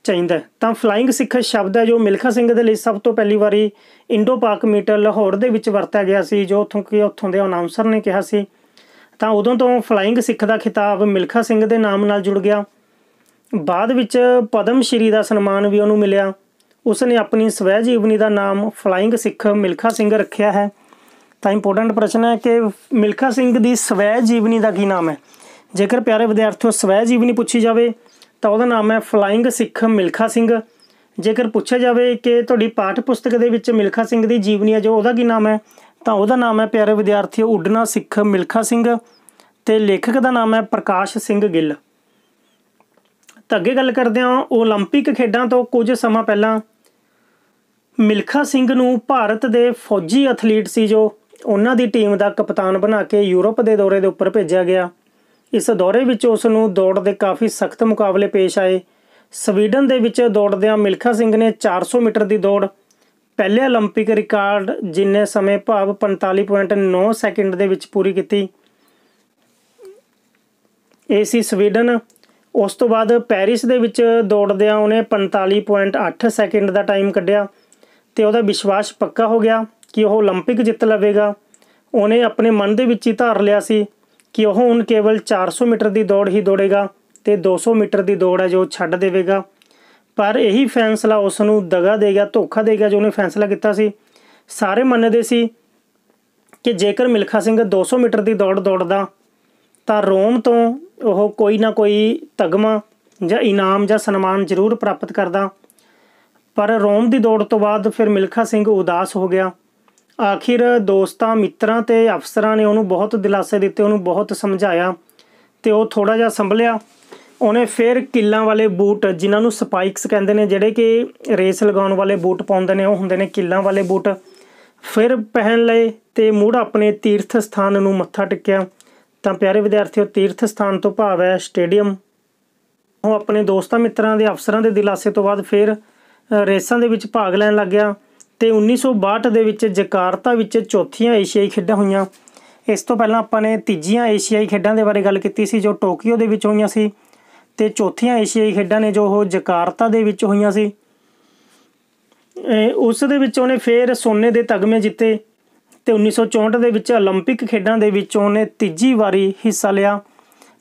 ਚਾਹੀਦਾ ਤਾਂ ਫਲਾਈਂਗ ਸਿੱਖ ਸ਼ਬਦ ਹੈ ਜੋ ਮਿਲਖਾ ਸਿੰਘ ਦੇ ਲਈ ਸਭ ਤੋਂ ਪਹਿਲੀ ਵਾਰੀ ਇੰਡੋ ਪਾਕ ਮੀਟਰ ਲਾਹੌਰ ਦੇ ਵਿੱਚ ਵਰਤਿਆ ਗਿਆ ਸੀ ਜੋ ਉੱਥੋਂ ਕਿ ਉੱਥੋਂ ਦੇ ਅਨਾਉਂਸਰ ਨੇ ਕਿਹਾ ਸੀ ਤਾਂ ਉਦੋਂ ਤੋਂ ਫਲਾਈਂਗ ਸਿੱਖ ਦਾ ਖਿਤਾਬ ਮਿਲਖਾ ਸਿੰਘ ਦੇ ਨਾਮ ਨਾਲ ਜੁੜ ਗਿਆ ਬਾਅਦ ਵਿੱਚ ਪਦਮ ਸ਼੍ਰੀ ਦਾ ਸਨਮਾਨ ਵੀ ਉਹਨੂੰ ਮਿਲਿਆ ਉਸ ਨੇ ਆਪਣੀ ਸਵੈ ਜੀਵਨੀ ਦਾ ਨਾਮ ਫਲਾਈਂਗ ਸਿੱਖ ਮਿਲਖਾ ਸਿੰਘ ਰੱਖਿਆ ਹੈ ਤਾਂ ਇੰਪੋਰਟੈਂਟ ਪ੍ਰਸ਼ਨ ਹੈ ਕਿ ਮਿਲਖਾ ਸਿੰਘ ਦੀ ਸਵੈ ਜੀਵਨੀ ਦਾ ਕੀ ਨਾਮ ਹੈ ਜੇਕਰ ਪਿਆਰੇ ਵਿਦਿਆਰਥੀਓ ਸਵੈ ਜੀਵਨੀ ਪੁੱਛੀ ਜਾਵੇ ਤਾਂ ਉਹਦਾ ਨਾਮ ਹੈ ਫਲਾਈਂਗ ਸਿੱਖ ਮਿਲਖਾ ਸਿੰਘ ਜੇਕਰ ਪੁੱਛਿਆ ਜਾਵੇ ਕਿ ਤੁਹਾਡੀ ਪਾਠ ਪੁਸਤਕ ਦੇ ਵਿੱਚ ਮਿਲਖਾ ਸਿੰਘ ਦੀ ਜੀਵਨੀ ਹੈ ਜੋ ਉਹਦਾ ਕੀ ਨਾਮ ਹੈ ਤਾਂ ਉਹਦਾ ਨਾਮ ਹੈ ਪਿਆਰੇ ਵਿਦਿਆਰਥੀਓ ਉੱਡਣਾ ਸਿੱਖ ਮਿਲਖਾ ਸਿੰਘ ਤੇ ਲੇਖਕ ਦਾ ਨਾਮ ਹੈ ਪ੍ਰਕਾਸ਼ ਸਿੰਘ ਗਿੱਲ ਤਾਂ ਅੱਗੇ ਗੱਲ ਕਰਦੇ ਹਾਂ 올림픽 ਖੇਡਾਂ ਤੋਂ ਕੁਝ ਸਮਾਂ ਪਹਿਲਾਂ ਮਿਲਖਾ ਸਿੰਘ ਨੂੰ ਭਾਰਤ ਦੇ ਫੌਜੀ ਐਥਲੀਟ ਸੀ ਜੋ ਉਹਨਾਂ ਦੀ ਟੀਮ ਦਾ ਕਪਤਾਨ ਬਣਾ ਕੇ ਯੂਰਪ ਦੇ ਦੌਰੇ ਦੇ ਉੱਪਰ ਭੇਜਿਆ ਗਿਆ ਇਸ ਦੌਰੇ ਵਿੱਚ ਉਸ ਨੂੰ ਦੌੜ ਦੇ ਕਾਫੀ ਸਖਤ ਮੁਕਾਬਲੇ ਪੇਸ਼ ਆਏ ਸਵੀਡਨ ਦੇ ਵਿੱਚ ਦੌੜਦਿਆਂ ਮਿਲਖਾ ਸਿੰਘ ਨੇ 400 ਮੀਟਰ ਦੀ ਦੌੜ ਪਹਿਲੇ 올림픽 ਰਿਕਾਰਡ ਜਿੰਨੇ ਸਮੇਂ ਭਾਵ 45.9 ਸੈਕਿੰਡ ਦੇ ਵਿੱਚ ਪੂਰੀ ਕੀਤੀ ਇਹ ਸੀ ਸਵੀਡਨ ਉਸ ਤੋਂ ਬਾਅਦ ਪੈਰਿਸ ਦੇ ਵਿੱਚ ਦੌੜਦਿਆਂ ਉਹਨੇ 45.8 ਸੈਕਿੰਡ ਦਾ ਟਾਈਮ ਕੱਢਿਆ ਤੇ ਉਹਦਾ ਵਿਸ਼ਵਾਸ ਪੱਕਾ ਹੋ ਗਿਆ ਕਿ ਉਹ 올림픽 ਜਿੱਤ ਲਵੇਗਾ ਉਹਨੇ ਆਪਣੇ ਮਨ ਦੇ ਵਿੱਚ ਹੀ ਧਾਰ ਲਿਆ ਸੀ ਕਿ ਉਹ ਹੁਣ ਕੇਵਲ 400 ਮੀਟਰ ਦੀ ਦੌੜ ਹੀ ਦੌੜੇਗਾ ਤੇ 200 ਮੀਟਰ ਦੀ ਦੌੜ ਹੈ ਜੋ ਛੱਡ ਦੇਵੇਗਾ ਪਰ ਇਹੀ ਫੈਸਲਾ ਉਸ ਨੂੰ ਦਗਾ ਦੇਗਾ ਧੋਖਾ ਦੇਗਾ ਜੋ ਉਹਨੇ ਫੈਸਲਾ ਕੀਤਾ ਸੀ ਸਾਰੇ ਮੰਨਦੇ ਸੀ ਕਿ ਜੇਕਰ ਮਿਲਖਾ ਸਿੰਘ 200 ਮੀਟਰ ਦੀ ਦੌੜ ਦੌੜਦਾ ਤਾਂ ਰੋਮ ਤੋਂ ਉਹ ਕੋਈ ਨਾ ਕੋਈ ਤਗਮਾ ਜਾਂ ਇਨਾਮ ਜਾਂ ਸਨਮਾਨ ਜ਼ਰੂਰ ਪ੍ਰਾਪਤ ਕਰਦਾ ਪਰ ਰੋਮ ਦੀ ਦੌੜ ਤੋਂ ਬਾਅਦ ਫਿਰ ਮਿਲਖਾ ਸਿੰਘ ਉਦਾਸ ਹੋ ਗਿਆ ਆਖਿਰ ਦੋਸਤਾਂ ਮਿੱਤਰਾਂ ਤੇ ਅਫਸਰਾਂ ਨੇ ਉਹਨੂੰ ਬਹੁਤ ਦਿਲਾਸੇ ਦਿੱਤੇ ਉਹਨੂੰ ਬਹੁਤ ਸਮਝਾਇਆ ਤੇ ਉਹ ਥੋੜਾ ਜਿਹਾ ਸੰਭਲਿਆ ਉਹਨੇ ਫਿਰ ਕਿੱਲਾਂ ਵਾਲੇ ਬੂਟ ਜਿਨ੍ਹਾਂ ਨੂੰ ਸਪਾਈਕਸ ਕਹਿੰਦੇ ਨੇ ਜਿਹੜੇ ਕਿ ਰੇਸ ਲਗਾਉਣ ਵਾਲੇ ਬੂਟ ਪਾਉਂਦੇ ਨੇ ਉਹ ਹੁੰਦੇ ਨੇ ਕਿੱਲਾਂ ਵਾਲੇ ਬੂਟ ਫਿਰ ਪਹਿਨ ਲਏ ਤੇ ਮੁੜ ਆਪਣੇ ਤੀਰਥ ਸਥਾਨ ਨੂੰ ਮੱਥਾ ਟੇਕਿਆ ਤਾਂ ਪਿਆਰੇ ਵਿਦਿਆਰਥੀਓ ਤੀਰਥ ਸਥਾਨ ਤੋਂ ਭਾਵ ਹੈ ਸਟੇਡੀਅਮ ਉਹ ਆਪਣੇ ਦੋਸਤਾਂ ਮਿੱਤਰਾਂ ਦੇ ਅਫਸਰਾਂ ਦੇ ਦਿਲਾਸੇ ਤੋਂ ਬਾਅਦ ਫਿਰ ਰੇਸਾਂ ਦੇ ਵਿੱਚ ਭਾਗ ਲੈਣ ਲੱਗਿਆ ਤੇ 1962 ਦੇ ਵਿੱਚ ਜਕਾਰਤਾ ਵਿੱਚ ਚੌਥੀਆਂ ਏਸ਼ੀਆਈ ਖੇਡਾਂ ਹੋਈਆਂ ਇਸ ਤੋਂ ਪਹਿਲਾਂ ਆਪਾਂ ਨੇ ਤੀਜੀਆਂ ਏਸ਼ੀਆਈ ਖੇਡਾਂ ਦੇ ਬਾਰੇ ਗੱਲ ਕੀਤੀ ਸੀ ਜੋ ਟੋਕੀਓ ਦੇ ਵਿੱਚ ਹੋਈਆਂ ਸੀ ਤੇ ਚੌਥੀਆਂ ਏਸ਼ੀਆਈ ਖੇਡਾਂ ਨੇ ਜੋ ਉਹ ਜਕਾਰਤਾ ਦੇ ਵਿੱਚ ਹੋਈਆਂ ਸੀ ਉਸ ਦੇ ਵਿੱਚ ਉਹਨੇ ਫੇਰ ਸੋਨੇ ਦੇ ਤਗਮੇ ਜਿੱਤੇ ਤੇ 1964 ਦੇ ਵਿੱਚ 올림픽 ਖੇਡਾਂ ਦੇ ਵਿੱਚ ਉਹਨੇ ਤੀਜੀ ਵਾਰੀ ਹਿੱਸਾ ਲਿਆ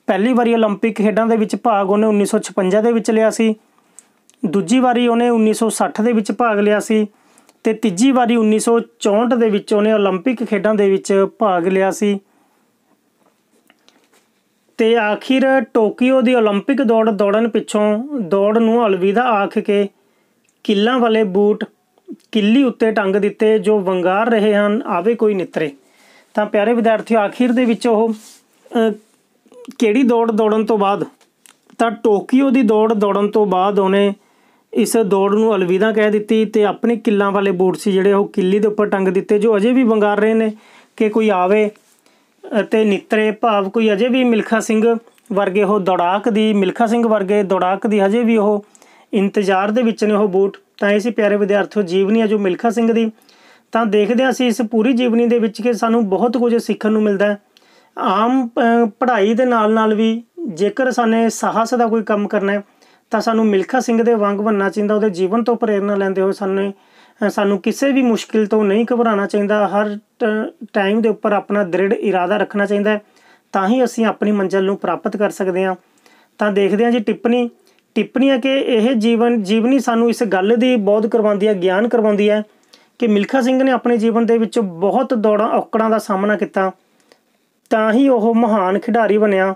ਪਹਿਲੀ ਵਾਰੀ 올림픽 ਖੇਡਾਂ ਦੇ ਵਿੱਚ ਭਾਗ ਉਹਨੇ 1956 ਦੇ ਵਿੱਚ ਲਿਆ ਸੀ ਦੂਜੀ ਵਾਰੀ ਉਹਨੇ 1960 ਦੇ ਵਿੱਚ ਭਾਗ ਲਿਆ ਸੀ ਤੇ ਤੀਜੀ ਵਾਰੀ 1964 ਦੇ ਵਿੱਚ ਉਹਨੇ 올림픽 ਖੇਡਾਂ ਦੇ ਵਿੱਚ ਭਾਗ ਲਿਆ ਸੀ ਤੇ ਆਖਿਰ ਟੋਕੀਓ ਦੀ 올림픽 ਦੌੜ ਦੌੜਨ ਪਿੱਛੋਂ ਦੌੜ ਨੂੰ ਅਲਵਿਦਾ ਆਖ ਕੇ ਕਿੱਲਾਂ ਵਾਲੇ ਬੂਟ ਕਿੱਲੀ ਉੱਤੇ ਟੰਗ ਦਿੱਤੇ ਜੋ ਵੰਗਾਰ ਰਹੇ ਹਨ ਆਵੇ ਕੋਈ ਨਿਤਰੇ ਤਾਂ ਪਿਆਰੇ ਵਿਦਿਆਰਥੀਓ ਆਖਿਰ ਦੇ ਵਿੱਚ ਉਹ ਕਿਹੜੀ ਦੌੜ ਦੌੜਨ ਤੋਂ ਬਾਅਦ ਤਾਂ ਟੋਕੀਓ ਦੀ ਦੌੜ ਦੌੜਨ ਤੋਂ ਬਾਅਦ ਉਹਨੇ ਇਸ ਦੌੜ ਨੂੰ ਅਲਵਿਦਾ ਕਹਿ ਦਿੱਤੀ ਤੇ ਆਪਣੇ ਕਿੱਲਾਂ ਵਾਲੇ ਬੂਟ ਸੀ ਜਿਹੜੇ ਉਹ ਕਿੱਲੀ ਦੇ ਉੱਪਰ ਟੰਗ ਦਿੱਤੇ ਜੋ ਅਜੇ ਵੀ ਵੰਗਾਰ ਰਹੇ ਨੇ ਕਿ ਕੋਈ ਆਵੇ ਤੇ ਨਿਤਰੇ ਭਾਵ ਕੋਈ ਅਜੇ ਵੀ ਮਿਲਖਾ ਸਿੰਘ ਵਰਗੇ ਉਹ ਦੌੜਾਕ ਦੀ ਮਿਲਖਾ ਸਿੰਘ ਵਰਗੇ ਦੌੜਾਕ ਦੀ ਅਜੇ ਵੀ ਉਹ ਇੰਤਜ਼ਾਰ ਦੇ ਵਿੱਚ ਨੇ ਉਹ ਬੂਟ ਤਾਂ ਇਹ ਸੀ ਪਿਆਰੇ ਵਿਦਿਆਰਥੀਓ ਜੀਵਨੀ ਹੈ ਜੋ ਮਿਲਖਾ ਸਿੰਘ ਦੀ ਤਾਂ ਦੇਖਦੇ ਹਾਂ ਅਸੀਂ ਇਸ ਪੂਰੀ ਜੀਵਨੀ ਦੇ ਵਿੱਚ ਕਿ ਸਾਨੂੰ ਬਹੁਤ ਕੁਝ ਸਿੱਖਣ ਨੂੰ ਮਿਲਦਾ ਹੈ ਆਮ ਪੜ੍ਹਾਈ ਦੇ ਨਾਲ ਨਾਲ ਵੀ ਜੇਕਰ ਸਾਨੇ ਸਾਹਸ ਦਾ ਕੋਈ ਕੰਮ ਕਰਨਾ ਹੈ ਤਾਂ ਸਾਨੂੰ ਮਿਲਖਾ ਸਿੰਘ ਦੇ ਵਾਂਗ ਬੰਨਾ ਚਾਹੀਦਾ ਉਹਦੇ ਜੀਵਨ ਤੋਂ ਪ੍ਰੇਰਣਾ ਲੈਂਦੇ ਹੋਏ ਸਾਨੂੰ ਸਾਨੂੰ ਕਿਸੇ ਵੀ ਮੁਸ਼ਕਿਲ ਤੋਂ ਨਹੀਂ ਘਬਰਾਉਣਾ ਚਾਹੀਦਾ ਹਰ ਟਾਈਮ ਦੇ ਉੱਪਰ ਆਪਣਾ ਦ੍ਰਿੜ ਇਰਾਦਾ ਰੱਖਣਾ ਚਾਹੀਦਾ ਤਾਂ ਹੀ ਅਸੀਂ ਆਪਣੀ ਮੰਜ਼ਿਲ ਨੂੰ ਪ੍ਰਾਪਤ ਕਰ ਸਕਦੇ ਹਾਂ ਤਾਂ ਦੇਖਦੇ ਹਾਂ ਜੀ ਟਿੱਪਣੀ ਟਿੱਪਣੀਆਂ ਕਿ ਇਹ ਜੀਵਨ ਜੀਵਨੀ ਸਾਨੂੰ ਇਸ ਗੱਲ ਦੀ ਬੋਧ ਕਰਵਾਉਂਦੀ ਹੈ ਗਿਆਨ ਕਰਵਾਉਂਦੀ ਹੈ ਕਿ ਮਿਲਖਾ ਸਿੰਘ ਨੇ ਆਪਣੇ ਜੀਵਨ ਦੇ ਵਿੱਚ ਬਹੁਤ ਦੌੜਾਂ ਔਕੜਾਂ ਦਾ ਸਾਹਮਣਾ ਕੀਤਾ ਤਾਂ ਹੀ ਉਹ ਮਹਾਨ ਖਿਡਾਰੀ ਬਣਿਆ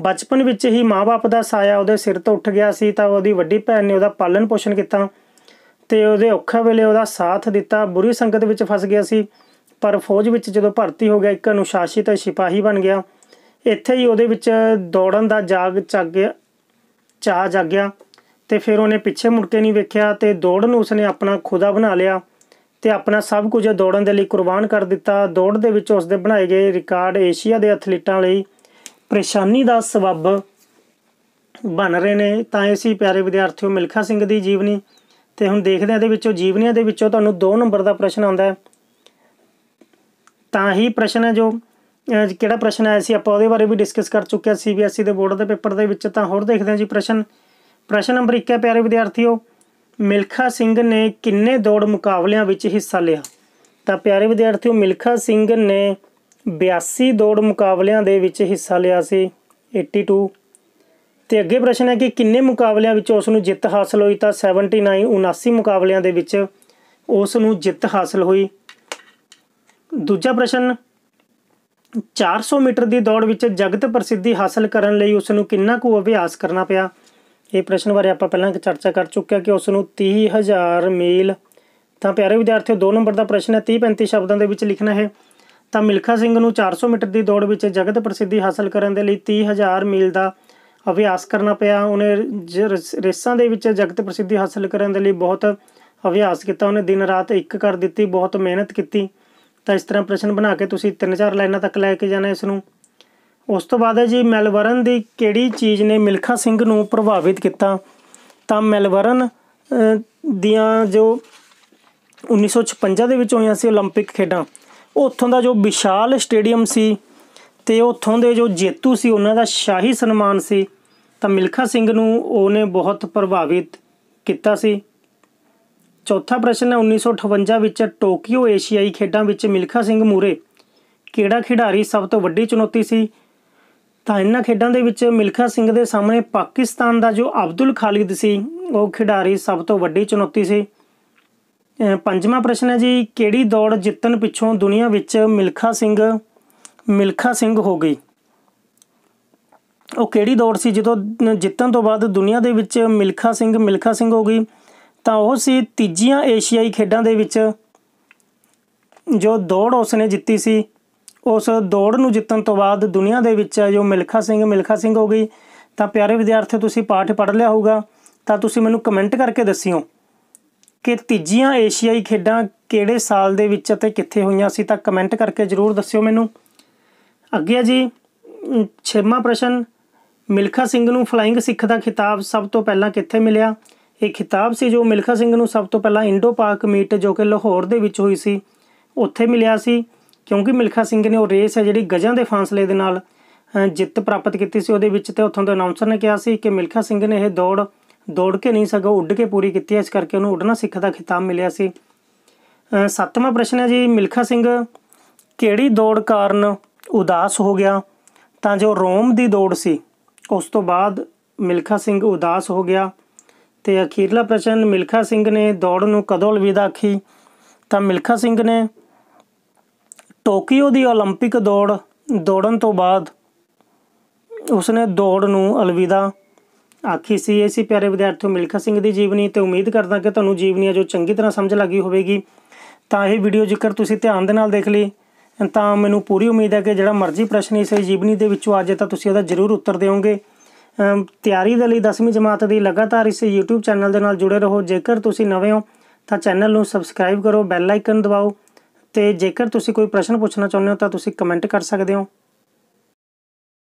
ਬਚਪਨ ਵਿੱਚ ਹੀ ਮਾਪੇ ਦਾ ਸਾਇਆ ਉਹਦੇ ਸਿਰ ਤੋਂ ਉੱਠ ਗਿਆ ਸੀ ਤਾਂ ਉਹਦੀ ਵੱਡੀ ਭੈਣ ਨੇ ਉਹਦਾ ਪਾਲਣ ਪੋਸ਼ਣ ਕੀਤਾ ਤੇ ਉਹਦੇ ਔਖੇ ਵੇਲੇ ਉਹਦਾ ਸਾਥ ਦਿੱਤਾ ਬੁਰੀ ਸੰਗਤ ਵਿੱਚ ਫਸ ਗਿਆ ਸੀ ਪਰ ਫੌਜ ਵਿੱਚ ਜਦੋਂ ਭਰਤੀ ਹੋ ਗਿਆ ਇੱਕ ਅਨੁਸ਼ਾਸਿਤ ਸਿਪਾਹੀ ਬਣ ਗਿਆ ਇੱਥੇ ਹੀ ਉਹਦੇ ਵਿੱਚ ਦੌੜਨ ਦਾ ਜਾਗ ਗਿਆ ਚਾਹ ਜਾਗਿਆ ਤੇ ਫਿਰ ਉਹਨੇ ਪਿੱਛੇ ਮੁੜ ਕੇ ਨਹੀਂ ਵੇਖਿਆ ਤੇ ਦੌੜਨ ਉਸਨੇ ਆਪਣਾ ਖੁਦਾ ਬਣਾ ਲਿਆ ਤੇ ਆਪਣਾ ਸਭ ਕੁਝ ਦੌੜਨ ਦੇ ਲਈ ਕੁਰਬਾਨ ਕਰ ਦਿੱਤਾ ਦੌੜ ਦੇ ਵਿੱਚ ਉਸਦੇ ਬਣਾਏ ਗਏ ਰਿਕਾਰਡ ਏਸ਼ੀਆ ਦੇ ਐਥਲੀਟਾਂ ਲਈ ਪਰੇਸ਼ਾਨੀ ਦਾ ਸਬਬ ਬਣ ਰਹੇ ਨੇ ਤਾਂ ਇਸੀ ਪਿਆਰੇ ਵਿਦਿਆਰਥੀਓ ਮਿਲਖਾ ਸਿੰਘ ਦੀ ਜੀਵਨੀ ਤੇ ਹੁਣ ਦੇਖਦੇ ਆ ਇਹਦੇ ਵਿੱਚੋਂ ਜੀਵਨੀਆਂ ਦੇ ਵਿੱਚੋਂ ਤੁਹਾਨੂੰ 2 ਨੰਬਰ ਦਾ ਪ੍ਰਸ਼ਨ ਆਉਂਦਾ ਹੈ ਤਾਂ ਹੀ ਪ੍ਰਸ਼ਨ ਹੈ ਜੋ ਕਿਹੜਾ ਪ੍ਰਸ਼ਨ ਆਇਆ ਸੀ ਆਪਾਂ ਉਹਦੇ ਬਾਰੇ ਵੀ ਡਿਸਕਸ ਕਰ ਚੁੱਕੇ ਆ ਸੀਬੀਐਸਈ e ਦੇ ਬੋਰਡ ਦੇ ਪੇਪਰ ਦੇ ਵਿੱਚ ਤਾਂ ਹੋਰ ਦੇਖਦੇ ਹਾਂ ਜੀ ਪ੍ਰਸ਼ਨ ਪ੍ਰਸ਼ਨ ਨੰਬਰ 1 ਹੈ ਪਿਆਰੇ ਵਿਦਿਆਰਥੀਓ ਮਿਲਖਾ ਸਿੰਘ ਨੇ ਕਿੰਨੇ ਦੌੜ ਮੁਕਾਬਲਿਆਂ ਵਿੱਚ ਹਿੱਸਾ ਲਿਆ ਤਾਂ ਪਿਆਰੇ ਵਿਦਿਆਰਥੀਓ ਮਿਲਖਾ ਸਿੰਘ ਨੇ 82 ਦੌੜ ਮੁਕਾਬਲਿਆਂ ਦੇ ਵਿੱਚ ਹਿੱਸਾ ਲਿਆ ਸੀ 82 ਤੇ ਅੱਗੇ ਪ੍ਰਸ਼ਨ ਹੈ ਕਿ ਕਿੰਨੇ ਮੁਕਾਬਲਿਆਂ ਵਿੱਚ ਉਸ ਨੂੰ ਜਿੱਤ ਹਾਸਲ ਹੋਈ ਤਾਂ 79 79 ਮੁਕਾਬਲਿਆਂ ਦੇ ਵਿੱਚ ਉਸ ਨੂੰ ਜਿੱਤ ਹਾਸਲ ਹੋਈ ਦੂਜਾ ਪ੍ਰਸ਼ਨ 400 ਮੀਟਰ ਦੀ ਦੌੜ ਵਿੱਚ ਜਗਤ ਪ੍ਰਸਿੱਧੀ ਹਾਸਲ ਕਰਨ ਲਈ ਉਸ ਨੂੰ ਕਿੰਨਾ ਕੁ ਅਭਿਆਸ ਕਰਨਾ ਪਿਆ ਇਹ ਪ੍ਰਸ਼ਨ ਬਾਰੇ ਆਪਾਂ ਪਹਿਲਾਂ ਚਰਚਾ ਕਰ ਚੁੱਕਿਆ ਕਿ ਉਸ ਨੂੰ 30000 ਮੀਲ ਤਾਂ ਪਿਆਰੇ ਵਿਦਿਆਰਥੀਓ 2 ਨੰਬਰ ਦਾ ਪ੍ਰਸ਼ਨ ਹੈ 30 35 ਸ਼ਬਦਾਂ ਦੇ ਵਿੱਚ ਲਿਖਣਾ ਹੈ ਤਾਂ ਮਿਲਖਾ ਸਿੰਘ ਨੂੰ 400 ਮੀਟਰ ਦੀ ਦੌੜ ਵਿੱਚ ਜਗਤ ਪ੍ਰਸਿੱਧੀ ਹਾਸਲ ਕਰਨ ਦੇ ਲਈ 30000 ਮੀਲ ਦਾ ਅਭਿਆਸ ਕਰਨਾ ਪਿਆ ਉਹਨੇ ਰੇਸਾਂ ਦੇ ਵਿੱਚ ਜਗਤ ਪ੍ਰਸਿੱਧੀ ਹਾਸਲ ਕਰਨ ਦੇ ਲਈ ਬਹੁਤ ਅਭਿਆਸ ਕੀਤਾ ਉਹਨੇ ਦਿਨ ਰਾਤ ਇੱਕ ਕਰ ਦਿੱਤੀ ਬਹੁਤ ਮਿਹਨਤ ਕੀਤੀ ਤਾਂ ਇਸ ਤਰ੍ਹਾਂ ਪ੍ਰਸ਼ਨ ਬਣਾ ਕੇ ਤੁਸੀਂ 3-4 ਲਾਈਨਾਂ ਤੱਕ ਲੈ ਕੇ ਜਾਣਾ ਇਸ ਨੂੰ ਉਸ ਤੋਂ ਬਾਅਦ ਹੈ ਜੀ ਮੈਲਵਰਨ ਦੀ ਕਿਹੜੀ ਚੀਜ਼ ਨੇ ਮਿਲਖਾ ਸਿੰਘ ਨੂੰ ਪ੍ਰਭਾਵਿਤ ਕੀਤਾ ਤਾਂ ਮੈਲਵਰਨ ਦੀਆਂ ਜੋ 1956 ਦੇ ਵਿੱਚ ਹੋਈਆਂ ਸੀ 올림픽 ਖੇਡਾਂ ਉੱਥੋਂ ਦਾ ਜੋ ਵਿਸ਼ਾਲ ਸਟੇਡੀਅਮ ਸੀ ਤੇ ਉੱਥੋਂ ਦੇ ਜੋ ਜੇਤੂ ਸੀ ਉਹਨਾਂ ਦਾ ਸ਼ਾਹੀ ਸਨਮਾਨ ਸੀ ਤਾਂ ਮਿਲਖਾ ਸਿੰਘ ਨੂੰ ਉਹਨੇ ਬਹੁਤ ਪ੍ਰਭਾਵਿਤ ਕੀਤਾ ਸੀ ਚੌਥਾ ਪ੍ਰਸ਼ਨ ਹੈ 1958 ਵਿੱਚ ਟੋਕੀਓ ਏਸ਼ੀਆਈ ਖੇਡਾਂ ਵਿੱਚ ਮਿਲਖਾ ਸਿੰਘ ਮੂਰੇ ਕਿਹੜਾ ਖਿਡਾਰੀ ਸਭ ਤੋਂ ਵੱਡੀ ਚੁਣੌਤੀ ਸੀ ਤਾਂ ਇਹਨਾਂ ਖੇਡਾਂ ਦੇ ਵਿੱਚ ਮਿਲਖਾ ਸਿੰਘ ਦੇ ਸਾਹਮਣੇ ਪਾਕਿਸਤਾਨ ਦਾ ਜੋ ਅਬਦੁਲ ਖਾਲਿਦ ਸੀ ਉਹ ਖਿਡਾਰੀ ਸਭ ਤੋਂ ਵੱਡੀ ਚੁਣੌਤੀ ਸੀ ਪੰਜਵਾਂ ਪ੍ਰਸ਼ਨ ਹੈ ਜੀ ਕਿਹੜੀ ਦੌੜ ਜਿੱਤਣ ਪਿੱਛੋਂ ਦੁਨੀਆ ਵਿੱਚ ਮਿਲਖਾ ਸਿੰਘ ਮਿਲਖਾ ਸਿੰਘ ਹੋ ਗਈ ਉਹ ਕਿਹੜੀ ਦੌੜ ਸੀ ਜਦੋਂ ਜਿੱਤਣ ਤੋਂ ਬਾਅਦ ਦੁਨੀਆ ਦੇ ਵਿੱਚ ਮਿਲਖਾ ਸਿੰਘ ਮਿਲਖਾ ਸਿੰਘ ਹੋ ਗਈ ਤਾਂ ਉਹ ਸੀ ਤੀਜੀਆਂ ਏਸ਼ੀਆਈ ਖੇਡਾਂ ਦੇ ਵਿੱਚ ਜੋ ਦੌੜ ਉਸਨੇ ਜਿੱਤੀ ਸੀ ਉਸ ਦੌੜ ਨੂੰ ਜਿੱਤਣ ਤੋਂ ਬਾਅਦ ਦੁਨੀਆ ਦੇ ਵਿੱਚ ਜੋ ਮਿਲਖਾ ਸਿੰਘ ਮਿਲਖਾ ਸਿੰਘ ਹੋ ਗਈ ਤਾਂ ਪਿਆਰੇ ਵਿਦਿਆਰਥੀ ਤੁਸੀਂ ਪਾਠ ਪੜ੍ਹ ਲਿਆ ਹੋਊਗਾ ਤਾਂ ਤੁਸੀਂ ਮੈਨੂੰ ਕਮੈਂਟ ਕਰਕੇ ਦੱਸਿਓ ਕਿ ਤੀਜੀਆਂ ਏਸ਼ੀਆਈ ਖੇਡਾਂ ਕਿਹੜੇ ਸਾਲ ਦੇ ਵਿੱਚ ਅਤੇ ਕਿੱਥੇ ਹੋਈਆਂ ਸੀ ਤਾਂ ਕਮੈਂਟ ਕਰਕੇ ਜ਼ਰੂਰ ਦੱਸਿਓ ਮੈਨੂੰ ਅੱਗੇ ਜੀ ਛੇਵਾਂ ਪ੍ਰਸ਼ਨ ਮਿਲਖਾ ਸਿੰਘ ਨੂੰ ਫਲਾਈਂਗ ਸਿੱਖ ਦਾ ਖਿਤਾਬ ਸਭ ਤੋਂ ਪਹਿਲਾਂ ਕਿੱਥੇ ਮਿਲਿਆ ਇਹ ਖਿਤਾਬ ਸੀ ਜੋ ਮਿਲਖਾ ਸਿੰਘ ਨੂੰ ਸਭ ਤੋਂ ਪਹਿਲਾਂ ਇੰਡੋ ਪਾਕ ਮੀਟ ਜੋ ਕਿ ਲਾਹੌਰ ਦੇ ਵਿੱਚ ਹੋਈ ਸੀ ਉੱਥੇ ਮਿਲਿਆ ਸੀ ਕਿਉਂਕਿ ਮਿਲਖਾ ਸਿੰਘ ਨੇ ਉਹ ਰੇਸ ਹੈ ਜਿਹੜੀ ਗਜਾਂ ਦੇ ਫਾਸਲੇ ਦੇ ਨਾਲ ਜਿੱਤ ਪ੍ਰਾਪਤ ਕੀਤੀ ਸੀ ਉਹਦੇ ਵਿੱਚ ਤੇ ਉੱਥੋਂ ਦੇ ਅਨਾਉਂਸਰ ਨੇ ਕਿਹਾ ਸੀ ਕਿ ਮਿਲਖਾ ਸਿੰਘ ਨੇ ਇਹ ਦੌੜ ਦੌੜ ਕੇ ਨਹੀਂ ਸਕਾ ਉੱਡ ਕੇ ਪੂਰੀ ਕੀਤੀ ਇਸ ਕਰਕੇ ਉਹਨੂੰ ਉੱਡਣਾ ਸਿੱਖ ਦਾ ਖਿਤਾਬ ਮਿਲਿਆ ਸੀ ਸੱਤਵਾਂ ਪ੍ਰਸ਼ਨ ਹੈ ਜੀ ਮਿਲਖਾ ਸਿੰਘ ਕਿਹੜੀ ਦੌੜ ਕਾਰਨ ਉਦਾਸ ਹੋ ਗਿਆ ਤਾਂ ਜੋ ਰੋਮ ਦੀ ਦੌੜ ਸੀ ਉਸ ਤੋਂ ਬਾਅਦ ਮਿਲਖਾ ਸਿੰਘ ਉਦਾਸ ਹੋ ਗਿਆ ਤੇ ਅਖੀਰਲਾ ਪ੍ਰਸ਼ਨ ਮਿਲਖਾ ਸਿੰਘ ਨੇ ਦੌੜ ਨੂੰ ਕਦੋਂ ਅਲਵਿਦਾ ਆਖੀ ਤਾਂ ਮਿਲਖਾ ਸਿੰਘ ਨੇ ਟੋਕੀਓ ਦੀ 올림픽 ਦੌੜ ਦੌੜਨ ਤੋਂ ਬਾਅਦ ਉਸਨੇ ਦੌੜ ਨੂੰ ਅਲਵਿਦਾ ਆਖੀ ਸੀ ਐਸੀ ਪਿਆਰੇ ਵਿਦਿਆਰਥੀਓ ਮਿਲਖਾ ਸਿੰਘ ਦੀ ਜੀਵਨੀ ਤੇ ਉਮੀਦ ਕਰਦਾ ਕਿ ਤੁਹਾਨੂੰ ਜੀਵਨੀ ਜੋ ਚੰਗੀ ਤਰ੍ਹਾਂ ਸਮਝ ਲੱਗੀ ਹੋਵੇਗੀ ਤਾਂ ਇਹ ਵੀਡੀਓ ਜੇਕਰ ਤੁਸੀਂ ਧਿਆਨ ਦੇ ਨਾਲ ਦੇਖ ਲਈ ਤਾਂ ਮੈਨੂੰ ਪੂਰੀ ਉਮੀਦ ਹੈ ਕਿ ਜਿਹੜਾ ਮਰਜ਼ੀ ਪ੍ਰਸ਼ਨ ਇਸ ਜੀਵਨੀ ਦੇ ਵਿੱਚੋਂ ਆ ਜਾਏ ਤਾਂ ਤੁਸੀਂ ਉਹਦਾ ਜ਼ਰੂਰ ਉੱਤਰ ਦਿਓਗੇ ਤਿਆਰੀ ਦੇ ਲਈ 10ਵੀਂ ਜਮਾਤ ਦੀ ਲਗਾਤਾਰ ਇਸ YouTube ਚੈਨਲ ਦੇ ਨਾਲ ਜੁੜੇ ਰਹੋ ਜੇਕਰ ਤੁਸੀਂ ਨਵੇਂ ਹੋ ਤਾਂ ਚੈਨਲ ਨੂੰ ਸਬਸਕ੍ਰਾਈਬ ਕਰੋ ਬੈਲ ਆਈਕਨ ਦਬਾਓ ਤੇ ਜੇਕਰ ਤੁਸੀਂ ਕੋਈ ਪ੍ਰਸ਼ਨ ਪੁੱਛਣਾ ਚਾਹੁੰਦੇ ਹੋ ਤਾਂ ਤੁਸੀਂ ਕਮੈਂਟ ਕਰ ਸਕਦੇ ਹੋ